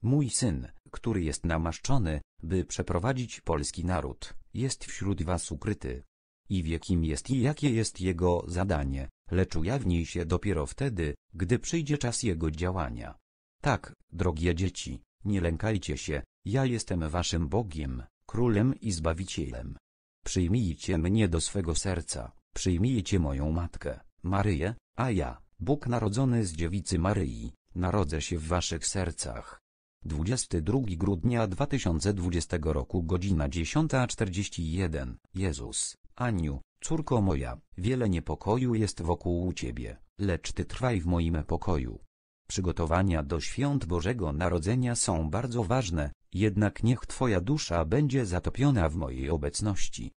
B: Mój Syn, który jest namaszczony, by przeprowadzić polski naród, jest wśród was ukryty. I wie kim jest i jakie jest jego zadanie, lecz ujawni się dopiero wtedy, gdy przyjdzie czas jego działania. Tak, drogie dzieci, nie lękajcie się, ja jestem waszym Bogiem, Królem i Zbawicielem. Przyjmijcie mnie do swego serca, przyjmijcie moją Matkę. Maryję, a ja, Bóg narodzony z dziewicy Maryi, narodzę się w waszych sercach. 22 grudnia 2020 roku godzina 10.41 Jezus, Aniu, córko moja, wiele niepokoju jest wokół ciebie, lecz ty trwaj w moim pokoju. Przygotowania do świąt Bożego Narodzenia są bardzo ważne, jednak niech twoja dusza będzie zatopiona w mojej obecności.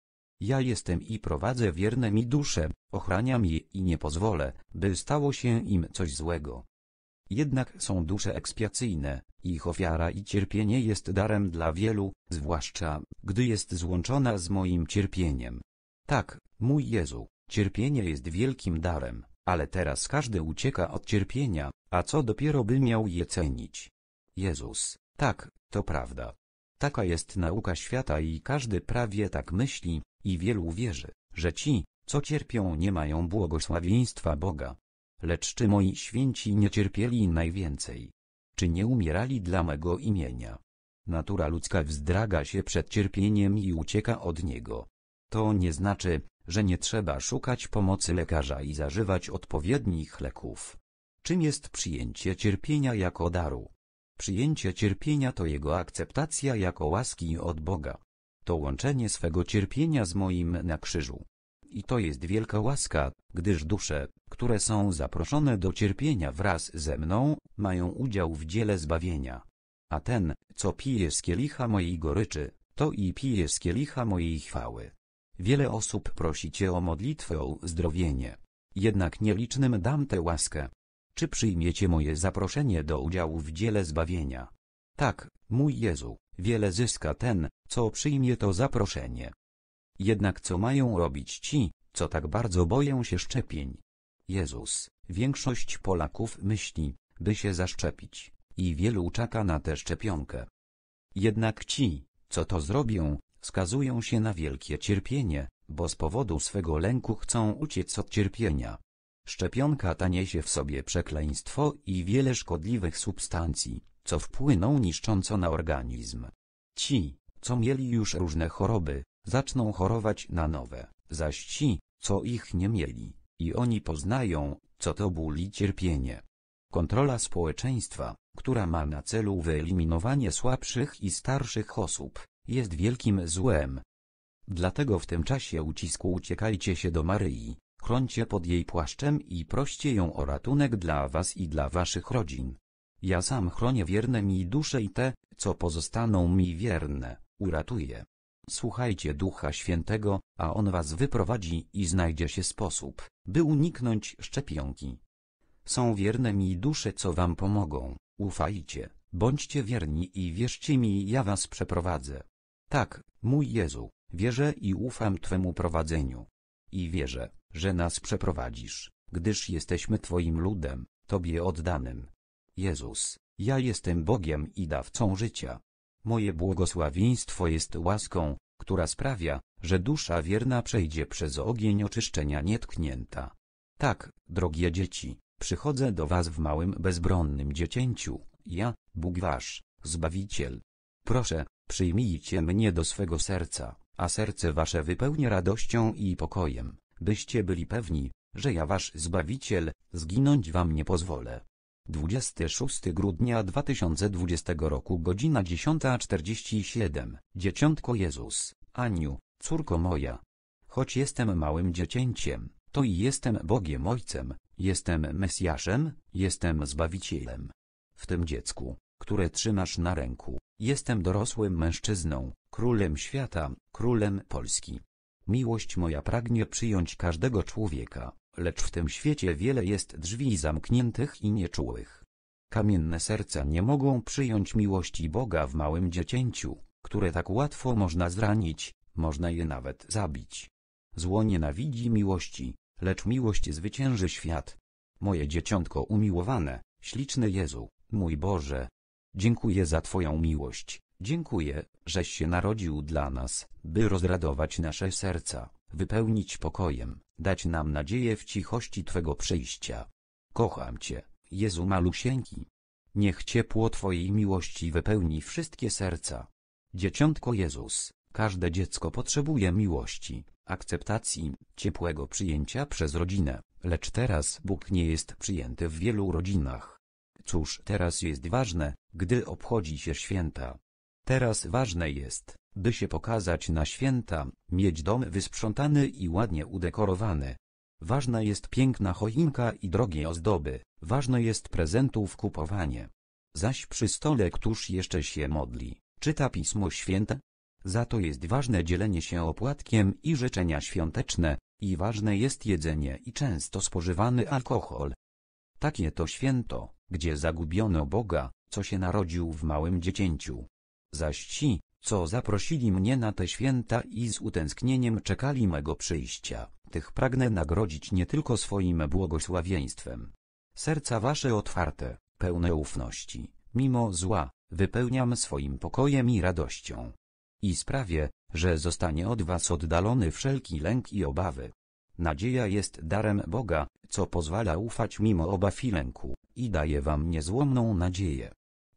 B: Ja jestem i prowadzę wierne mi dusze, ochraniam je i nie pozwolę, by stało się im coś złego. Jednak są dusze ekspiacyjne, ich ofiara i cierpienie jest darem dla wielu, zwłaszcza, gdy jest złączona z moim cierpieniem. Tak, mój Jezu, cierpienie jest wielkim darem, ale teraz każdy ucieka od cierpienia, a co dopiero by miał je cenić. Jezus, tak, to prawda. Taka jest nauka świata i każdy prawie tak myśli, i wielu wierzy, że ci, co cierpią nie mają błogosławieństwa Boga. Lecz czy moi święci nie cierpieli najwięcej? Czy nie umierali dla mego imienia? Natura ludzka wzdraga się przed cierpieniem i ucieka od niego. To nie znaczy, że nie trzeba szukać pomocy lekarza i zażywać odpowiednich leków. Czym jest przyjęcie cierpienia jako daru? Przyjęcie cierpienia to jego akceptacja jako łaski od Boga to łączenie swego cierpienia z moim na krzyżu. I to jest wielka łaska, gdyż dusze, które są zaproszone do cierpienia wraz ze mną, mają udział w dziele zbawienia. A ten, co pije z kielicha mojej goryczy, to i pije z kielicha mojej chwały. Wiele osób prosi Cię o modlitwę o zdrowienie. Jednak nielicznym dam tę łaskę. Czy przyjmiecie moje zaproszenie do udziału w dziele zbawienia? Tak, mój Jezu. Wiele zyska ten, co przyjmie to zaproszenie. Jednak co mają robić ci, co tak bardzo boją się szczepień? Jezus, większość Polaków myśli, by się zaszczepić, i wielu czeka na tę szczepionkę. Jednak ci, co to zrobią, skazują się na wielkie cierpienie, bo z powodu swego lęku chcą uciec od cierpienia. Szczepionka ta niesie w sobie przekleństwo i wiele szkodliwych substancji co wpłyną niszcząco na organizm. Ci, co mieli już różne choroby, zaczną chorować na nowe, zaś ci, co ich nie mieli, i oni poznają, co to ból i cierpienie. Kontrola społeczeństwa, która ma na celu wyeliminowanie słabszych i starszych osób, jest wielkim złem. Dlatego w tym czasie ucisku uciekajcie się do Maryi, chroncie pod jej płaszczem i proście ją o ratunek dla was i dla waszych rodzin. Ja sam chronię wierne mi dusze i te, co pozostaną mi wierne, uratuję. Słuchajcie Ducha Świętego, a On was wyprowadzi i znajdzie się sposób, by uniknąć szczepionki. Są wierne mi dusze, co wam pomogą, ufajcie, bądźcie wierni i wierzcie mi, ja was przeprowadzę. Tak, mój Jezu, wierzę i ufam Twemu prowadzeniu. I wierzę, że nas przeprowadzisz, gdyż jesteśmy Twoim ludem, Tobie oddanym. Jezus, ja jestem Bogiem i dawcą życia. Moje błogosławieństwo jest łaską, która sprawia, że dusza wierna przejdzie przez ogień oczyszczenia nietknięta. Tak, drogie dzieci, przychodzę do was w małym bezbronnym dziecięciu, ja, Bóg wasz, Zbawiciel. Proszę, przyjmijcie mnie do swego serca, a serce wasze wypełnię radością i pokojem, byście byli pewni, że ja wasz Zbawiciel, zginąć wam nie pozwolę. 26 grudnia 2020 roku godzina 10.47 Dzieciątko Jezus, Aniu, córko moja. Choć jestem małym dziecięciem, to i jestem Bogiem Ojcem, jestem Mesjaszem, jestem Zbawicielem. W tym dziecku, które trzymasz na ręku, jestem dorosłym mężczyzną, królem świata, królem Polski. Miłość moja pragnie przyjąć każdego człowieka, Lecz w tym świecie wiele jest drzwi zamkniętych i nieczułych. Kamienne serca nie mogą przyjąć miłości Boga w małym dziecięciu, które tak łatwo można zranić, można je nawet zabić. Zło nienawidzi miłości, lecz miłość zwycięży świat. Moje dzieciątko umiłowane, śliczny Jezu, mój Boże. Dziękuję za Twoją miłość, dziękuję, żeś się narodził dla nas, by rozradować nasze serca wypełnić pokojem, dać nam nadzieję w cichości Twego przyjścia. Kocham Cię, Jezu malusieńki. Niech ciepło Twojej miłości wypełni wszystkie serca. Dzieciątko Jezus, każde dziecko potrzebuje miłości, akceptacji, ciepłego przyjęcia przez rodzinę, lecz teraz Bóg nie jest przyjęty w wielu rodzinach. Cóż teraz jest ważne, gdy obchodzi się święta? Teraz ważne jest, by się pokazać na święta, mieć dom wysprzątany i ładnie udekorowany. Ważna jest piękna choinka i drogie ozdoby, ważne jest prezentów kupowanie. Zaś przy stole któż jeszcze się modli, czyta Pismo Święte? Za to jest ważne dzielenie się opłatkiem i życzenia świąteczne, i ważne jest jedzenie i często spożywany alkohol. Takie to święto, gdzie zagubiono Boga, co się narodził w małym dziecięciu. Zaś ci, co zaprosili mnie na te święta i z utęsknieniem czekali mego przyjścia, tych pragnę nagrodzić nie tylko swoim błogosławieństwem. Serca wasze otwarte, pełne ufności, mimo zła, wypełniam swoim pokojem i radością. I sprawię, że zostanie od was oddalony wszelki lęk i obawy. Nadzieja jest darem Boga, co pozwala ufać mimo obaw i lęku, i daje wam niezłomną nadzieję.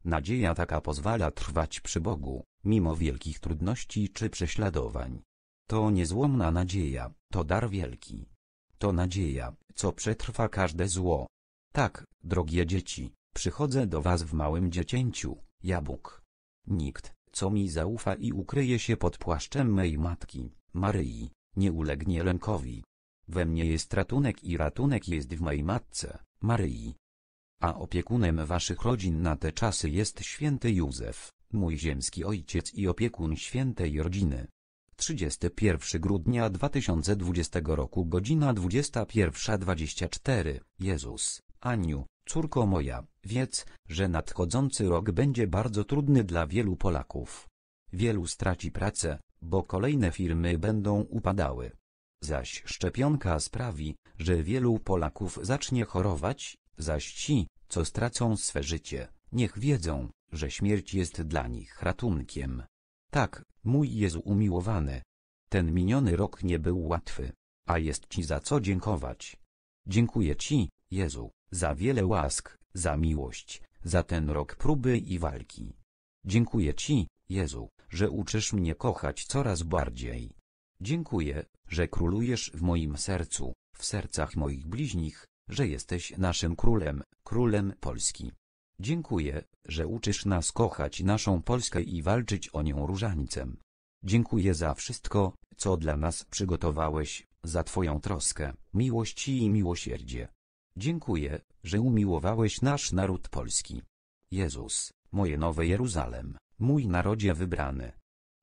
B: Nadzieja taka pozwala trwać przy Bogu, mimo wielkich trudności czy prześladowań. To niezłomna nadzieja, to dar wielki. To nadzieja, co przetrwa każde zło. Tak, drogie dzieci, przychodzę do was w małym dziecięciu, ja Bóg. Nikt, co mi zaufa i ukryje się pod płaszczem mej matki, Maryi, nie ulegnie lękowi. We mnie jest ratunek i ratunek jest w mojej matce, Maryi. A opiekunem waszych rodzin na te czasy jest święty Józef mój ziemski ojciec i opiekun świętej rodziny. 31 grudnia 2020 roku godzina 21.24 Jezus, Aniu, córko moja, wiedz, że nadchodzący rok będzie bardzo trudny dla wielu Polaków. Wielu straci pracę, bo kolejne firmy będą upadały. Zaś szczepionka sprawi, że wielu Polaków zacznie chorować, zaś ci, co stracą swe życie Niech wiedzą, że śmierć jest dla nich ratunkiem. Tak, mój Jezu umiłowany. Ten miniony rok nie był łatwy, a jest Ci za co dziękować. Dziękuję Ci, Jezu, za wiele łask, za miłość, za ten rok próby i walki. Dziękuję Ci, Jezu, że uczysz mnie kochać coraz bardziej. Dziękuję, że królujesz w moim sercu, w sercach moich bliźnich, że jesteś naszym królem, królem Polski. Dziękuję, że uczysz nas kochać naszą Polskę i walczyć o nią różańcem. Dziękuję za wszystko, co dla nas przygotowałeś, za Twoją troskę, miłość i miłosierdzie. Dziękuję, że umiłowałeś nasz naród polski. Jezus, moje nowe Jeruzalem, mój narodzie wybrany.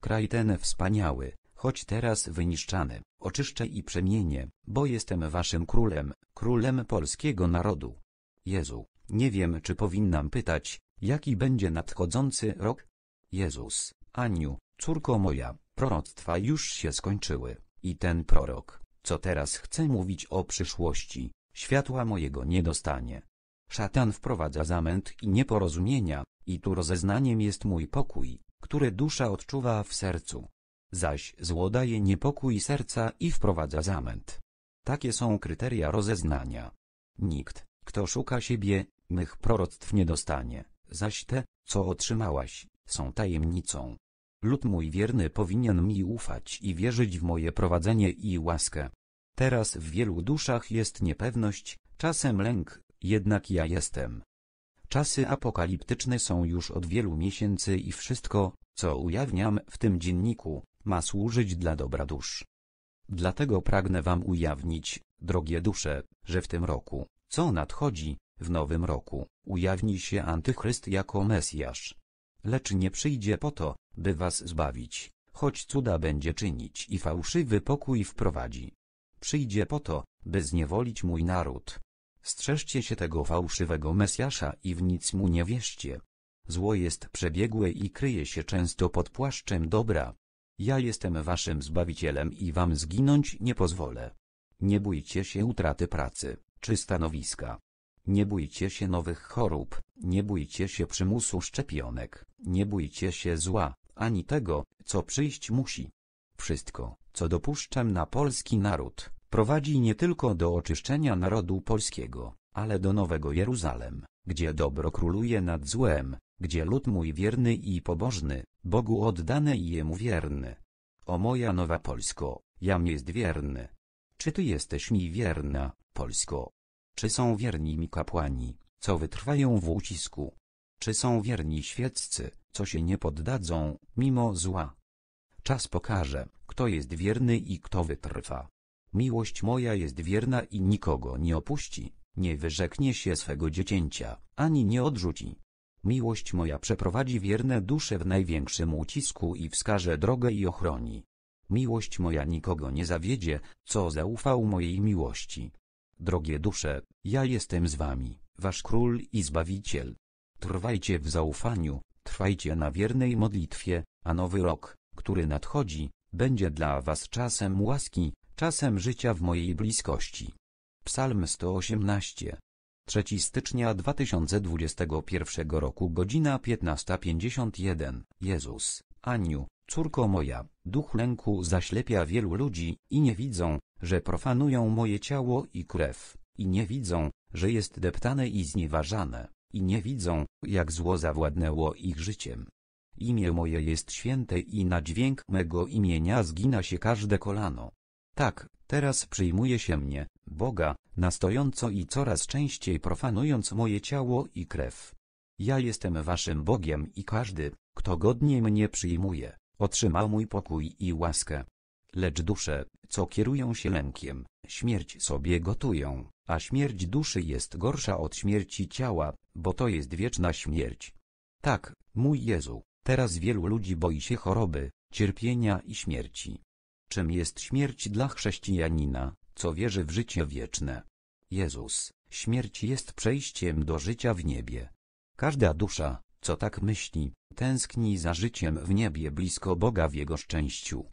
B: Kraj ten wspaniały, choć teraz wyniszczany, oczyszczę i przemienię, bo jestem Waszym królem, królem polskiego narodu. Jezu, nie wiem czy powinnam pytać, jaki będzie nadchodzący rok? Jezus, Aniu, córko moja, proroctwa już się skończyły, i ten prorok, co teraz chce mówić o przyszłości, światła mojego nie dostanie. Szatan wprowadza zamęt i nieporozumienia, i tu rozeznaniem jest mój pokój, który dusza odczuwa w sercu. Zaś zło daje niepokój serca i wprowadza zamęt. Takie są kryteria rozeznania. Nikt, kto szuka siebie, mych proroctw nie dostanie, zaś te, co otrzymałaś, są tajemnicą. Lud mój wierny powinien mi ufać i wierzyć w moje prowadzenie i łaskę. Teraz w wielu duszach jest niepewność, czasem lęk, jednak ja jestem. Czasy apokaliptyczne są już od wielu miesięcy i wszystko, co ujawniam w tym dzienniku, ma służyć dla dobra dusz. Dlatego pragnę Wam ujawnić, drogie dusze, że w tym roku, co nadchodzi, w nowym roku, ujawni się antychryst jako Mesjasz. Lecz nie przyjdzie po to, by was zbawić, choć cuda będzie czynić i fałszywy pokój wprowadzi. Przyjdzie po to, by zniewolić mój naród. Strzeżcie się tego fałszywego Mesjasza i w nic mu nie wierzcie. Zło jest przebiegłe i kryje się często pod płaszczem dobra. Ja jestem waszym Zbawicielem i wam zginąć nie pozwolę. Nie bójcie się utraty pracy, czy stanowiska. Nie bójcie się nowych chorób, nie bójcie się przymusu szczepionek, nie bójcie się zła, ani tego, co przyjść musi. Wszystko, co dopuszczam na polski naród, prowadzi nie tylko do oczyszczenia narodu polskiego, ale do Nowego Jeruzalem, gdzie dobro króluje nad złem, gdzie lud mój wierny i pobożny, Bogu oddany i jemu wierny. O moja nowa Polsko, jam jest wierny. Czy ty jesteś mi wierna? Polsko. Czy są wierni mi kapłani, co wytrwają w ucisku? Czy są wierni świeccy, co się nie poddadzą, mimo zła? Czas pokaże, kto jest wierny i kto wytrwa. Miłość moja jest wierna i nikogo nie opuści, nie wyrzeknie się swego dziecięcia, ani nie odrzuci. Miłość moja przeprowadzi wierne dusze w największym ucisku i wskaże drogę i ochroni. Miłość moja nikogo nie zawiedzie, co zaufał mojej miłości. Drogie dusze, ja jestem z wami, wasz król i zbawiciel. Trwajcie w zaufaniu, trwajcie na wiernej modlitwie, a nowy rok, który nadchodzi, będzie dla was czasem łaski, czasem życia w mojej bliskości. Psalm 118 3 stycznia 2021 roku godzina 15.51 Jezus, Aniu, córko moja, duch lęku zaślepia wielu ludzi i nie widzą, że profanują moje ciało i krew, i nie widzą, że jest deptane i znieważane, i nie widzą, jak zło zawładnęło ich życiem. Imię moje jest święte i na dźwięk mego imienia zgina się każde kolano. Tak, teraz przyjmuje się mnie, Boga, nastojąco i coraz częściej profanując moje ciało i krew. Ja jestem waszym Bogiem i każdy, kto godnie mnie przyjmuje, otrzyma mój pokój i łaskę lecz dusze, co kierują się lękiem, śmierć sobie gotują, a śmierć duszy jest gorsza od śmierci ciała, bo to jest wieczna śmierć. Tak, mój Jezu, teraz wielu ludzi boi się choroby, cierpienia i śmierci. Czym jest śmierć dla chrześcijanina, co wierzy w życie wieczne? Jezus, śmierć jest przejściem do życia w niebie. Każda dusza, co tak myśli, tęskni za życiem w niebie blisko Boga w Jego szczęściu.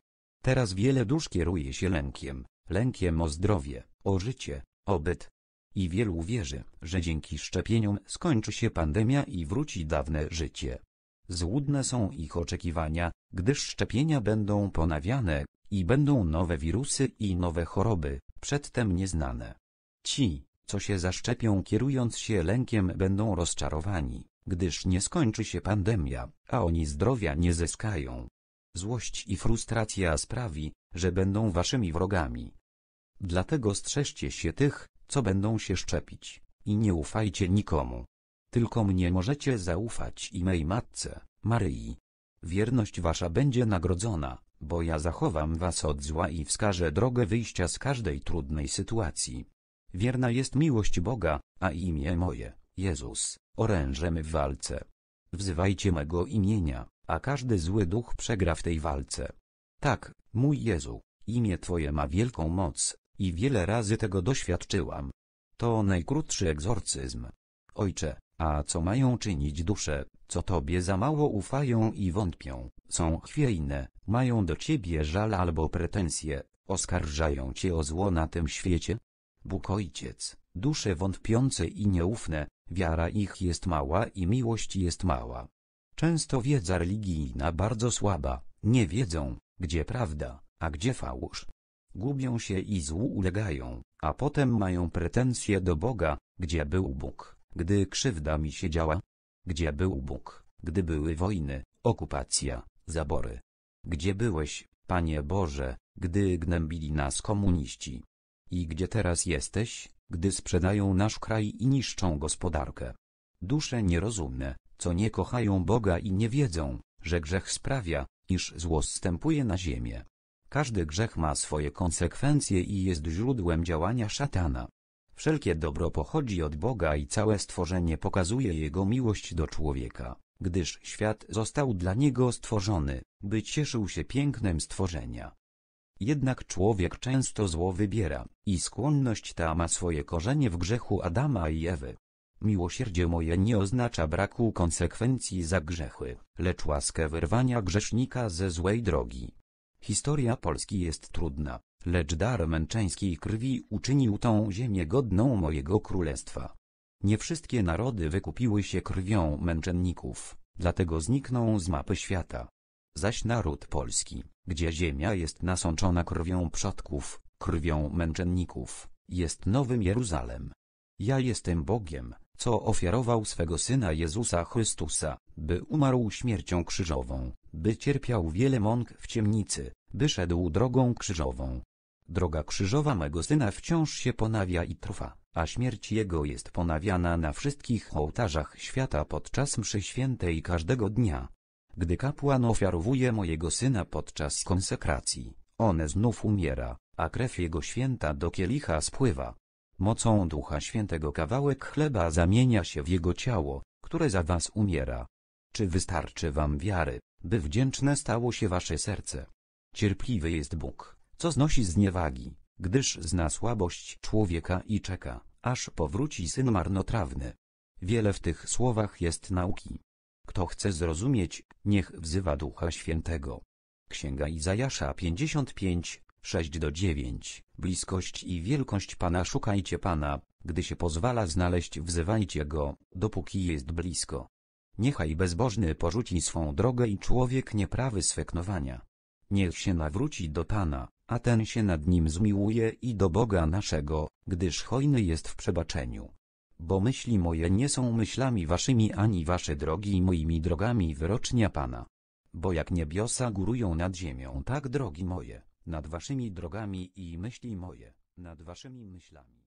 B: Teraz wiele dusz kieruje się lękiem, lękiem o zdrowie, o życie, o byt. I wielu wierzy, że dzięki szczepieniom skończy się pandemia i wróci dawne życie. Złudne są ich oczekiwania, gdyż szczepienia będą ponawiane i będą nowe wirusy i nowe choroby, przedtem nieznane. Ci, co się zaszczepią kierując się lękiem będą rozczarowani, gdyż nie skończy się pandemia, a oni zdrowia nie zyskają, Złość i frustracja sprawi, że będą waszymi wrogami. Dlatego strzeżcie się tych, co będą się szczepić, i nie ufajcie nikomu. Tylko mnie możecie zaufać i mej matce, Maryi. Wierność wasza będzie nagrodzona, bo ja zachowam was od zła i wskażę drogę wyjścia z każdej trudnej sytuacji. Wierna jest miłość Boga, a imię moje, Jezus, orężem w walce. Wzywajcie mego imienia, a każdy zły duch przegra w tej walce. Tak, mój Jezu, imię Twoje ma wielką moc, i wiele razy tego doświadczyłam. To najkrótszy egzorcyzm. Ojcze, a co mają czynić dusze, co Tobie za mało ufają i wątpią, są chwiejne, mają do Ciebie żal albo pretensje, oskarżają Cię o zło na tym świecie? Bóg Ojciec, dusze wątpiące i nieufne, wiara ich jest mała i miłość jest mała. Często wiedza religijna bardzo słaba, nie wiedzą, gdzie prawda, a gdzie fałsz. Gubią się i złu ulegają, a potem mają pretensje do Boga, gdzie był Bóg, gdy krzywda mi się działa? Gdzie był Bóg, gdy były wojny, okupacja, zabory? Gdzie byłeś, Panie Boże, gdy gnębili nas komuniści? I gdzie teraz jesteś, gdy sprzedają nasz kraj i niszczą gospodarkę? Dusze nierozumne, co nie kochają Boga i nie wiedzą, że grzech sprawia, iż zło zstępuje na ziemię. Każdy grzech ma swoje konsekwencje i jest źródłem działania szatana. Wszelkie dobro pochodzi od Boga i całe stworzenie pokazuje Jego miłość do człowieka, gdyż świat został dla Niego stworzony, by cieszył się pięknem stworzenia. Jednak człowiek często zło wybiera, i skłonność ta ma swoje korzenie w grzechu Adama i Ewy. Miłosierdzie moje nie oznacza braku konsekwencji za grzechy, lecz łaskę wyrwania grzesznika ze złej drogi. Historia Polski jest trudna, lecz dar męczeńskiej krwi uczynił tą ziemię godną mojego królestwa. Nie wszystkie narody wykupiły się krwią męczenników, dlatego znikną z mapy świata. Zaś naród polski, gdzie ziemia jest nasączona krwią przodków, krwią męczenników, jest nowym Jeruzalem. Ja jestem Bogiem, co ofiarował swego Syna Jezusa Chrystusa, by umarł śmiercią krzyżową, by cierpiał wiele mąk w ciemnicy, by szedł drogą krzyżową. Droga krzyżowa mego Syna wciąż się ponawia i trwa, a śmierć Jego jest ponawiana na wszystkich ołtarzach świata podczas mszy świętej każdego dnia. Gdy kapłan ofiarowuje mojego Syna podczas konsekracji, on znów umiera, a krew Jego święta do kielicha spływa. Mocą Ducha Świętego kawałek chleba zamienia się w Jego ciało, które za was umiera. Czy wystarczy wam wiary, by wdzięczne stało się wasze serce? Cierpliwy jest Bóg, co znosi zniewagi, gdyż zna słabość człowieka i czeka, aż powróci syn marnotrawny. Wiele w tych słowach jest nauki. Kto chce zrozumieć, niech wzywa Ducha Świętego. Księga Izajasza 55, 6 do 9. Bliskość i wielkość Pana szukajcie Pana, gdy się pozwala znaleźć wzywajcie Go, dopóki jest blisko. Niechaj bezbożny porzuci swą drogę i człowiek nieprawy sweknowania. Niech się nawróci do Pana, a ten się nad nim zmiłuje i do Boga naszego, gdyż hojny jest w przebaczeniu. Bo myśli moje nie są myślami waszymi ani wasze drogi moimi drogami wyrocznia Pana. Bo jak niebiosa górują nad ziemią tak drogi moje
A: nad waszymi drogami i myśli moje, nad waszymi myślami.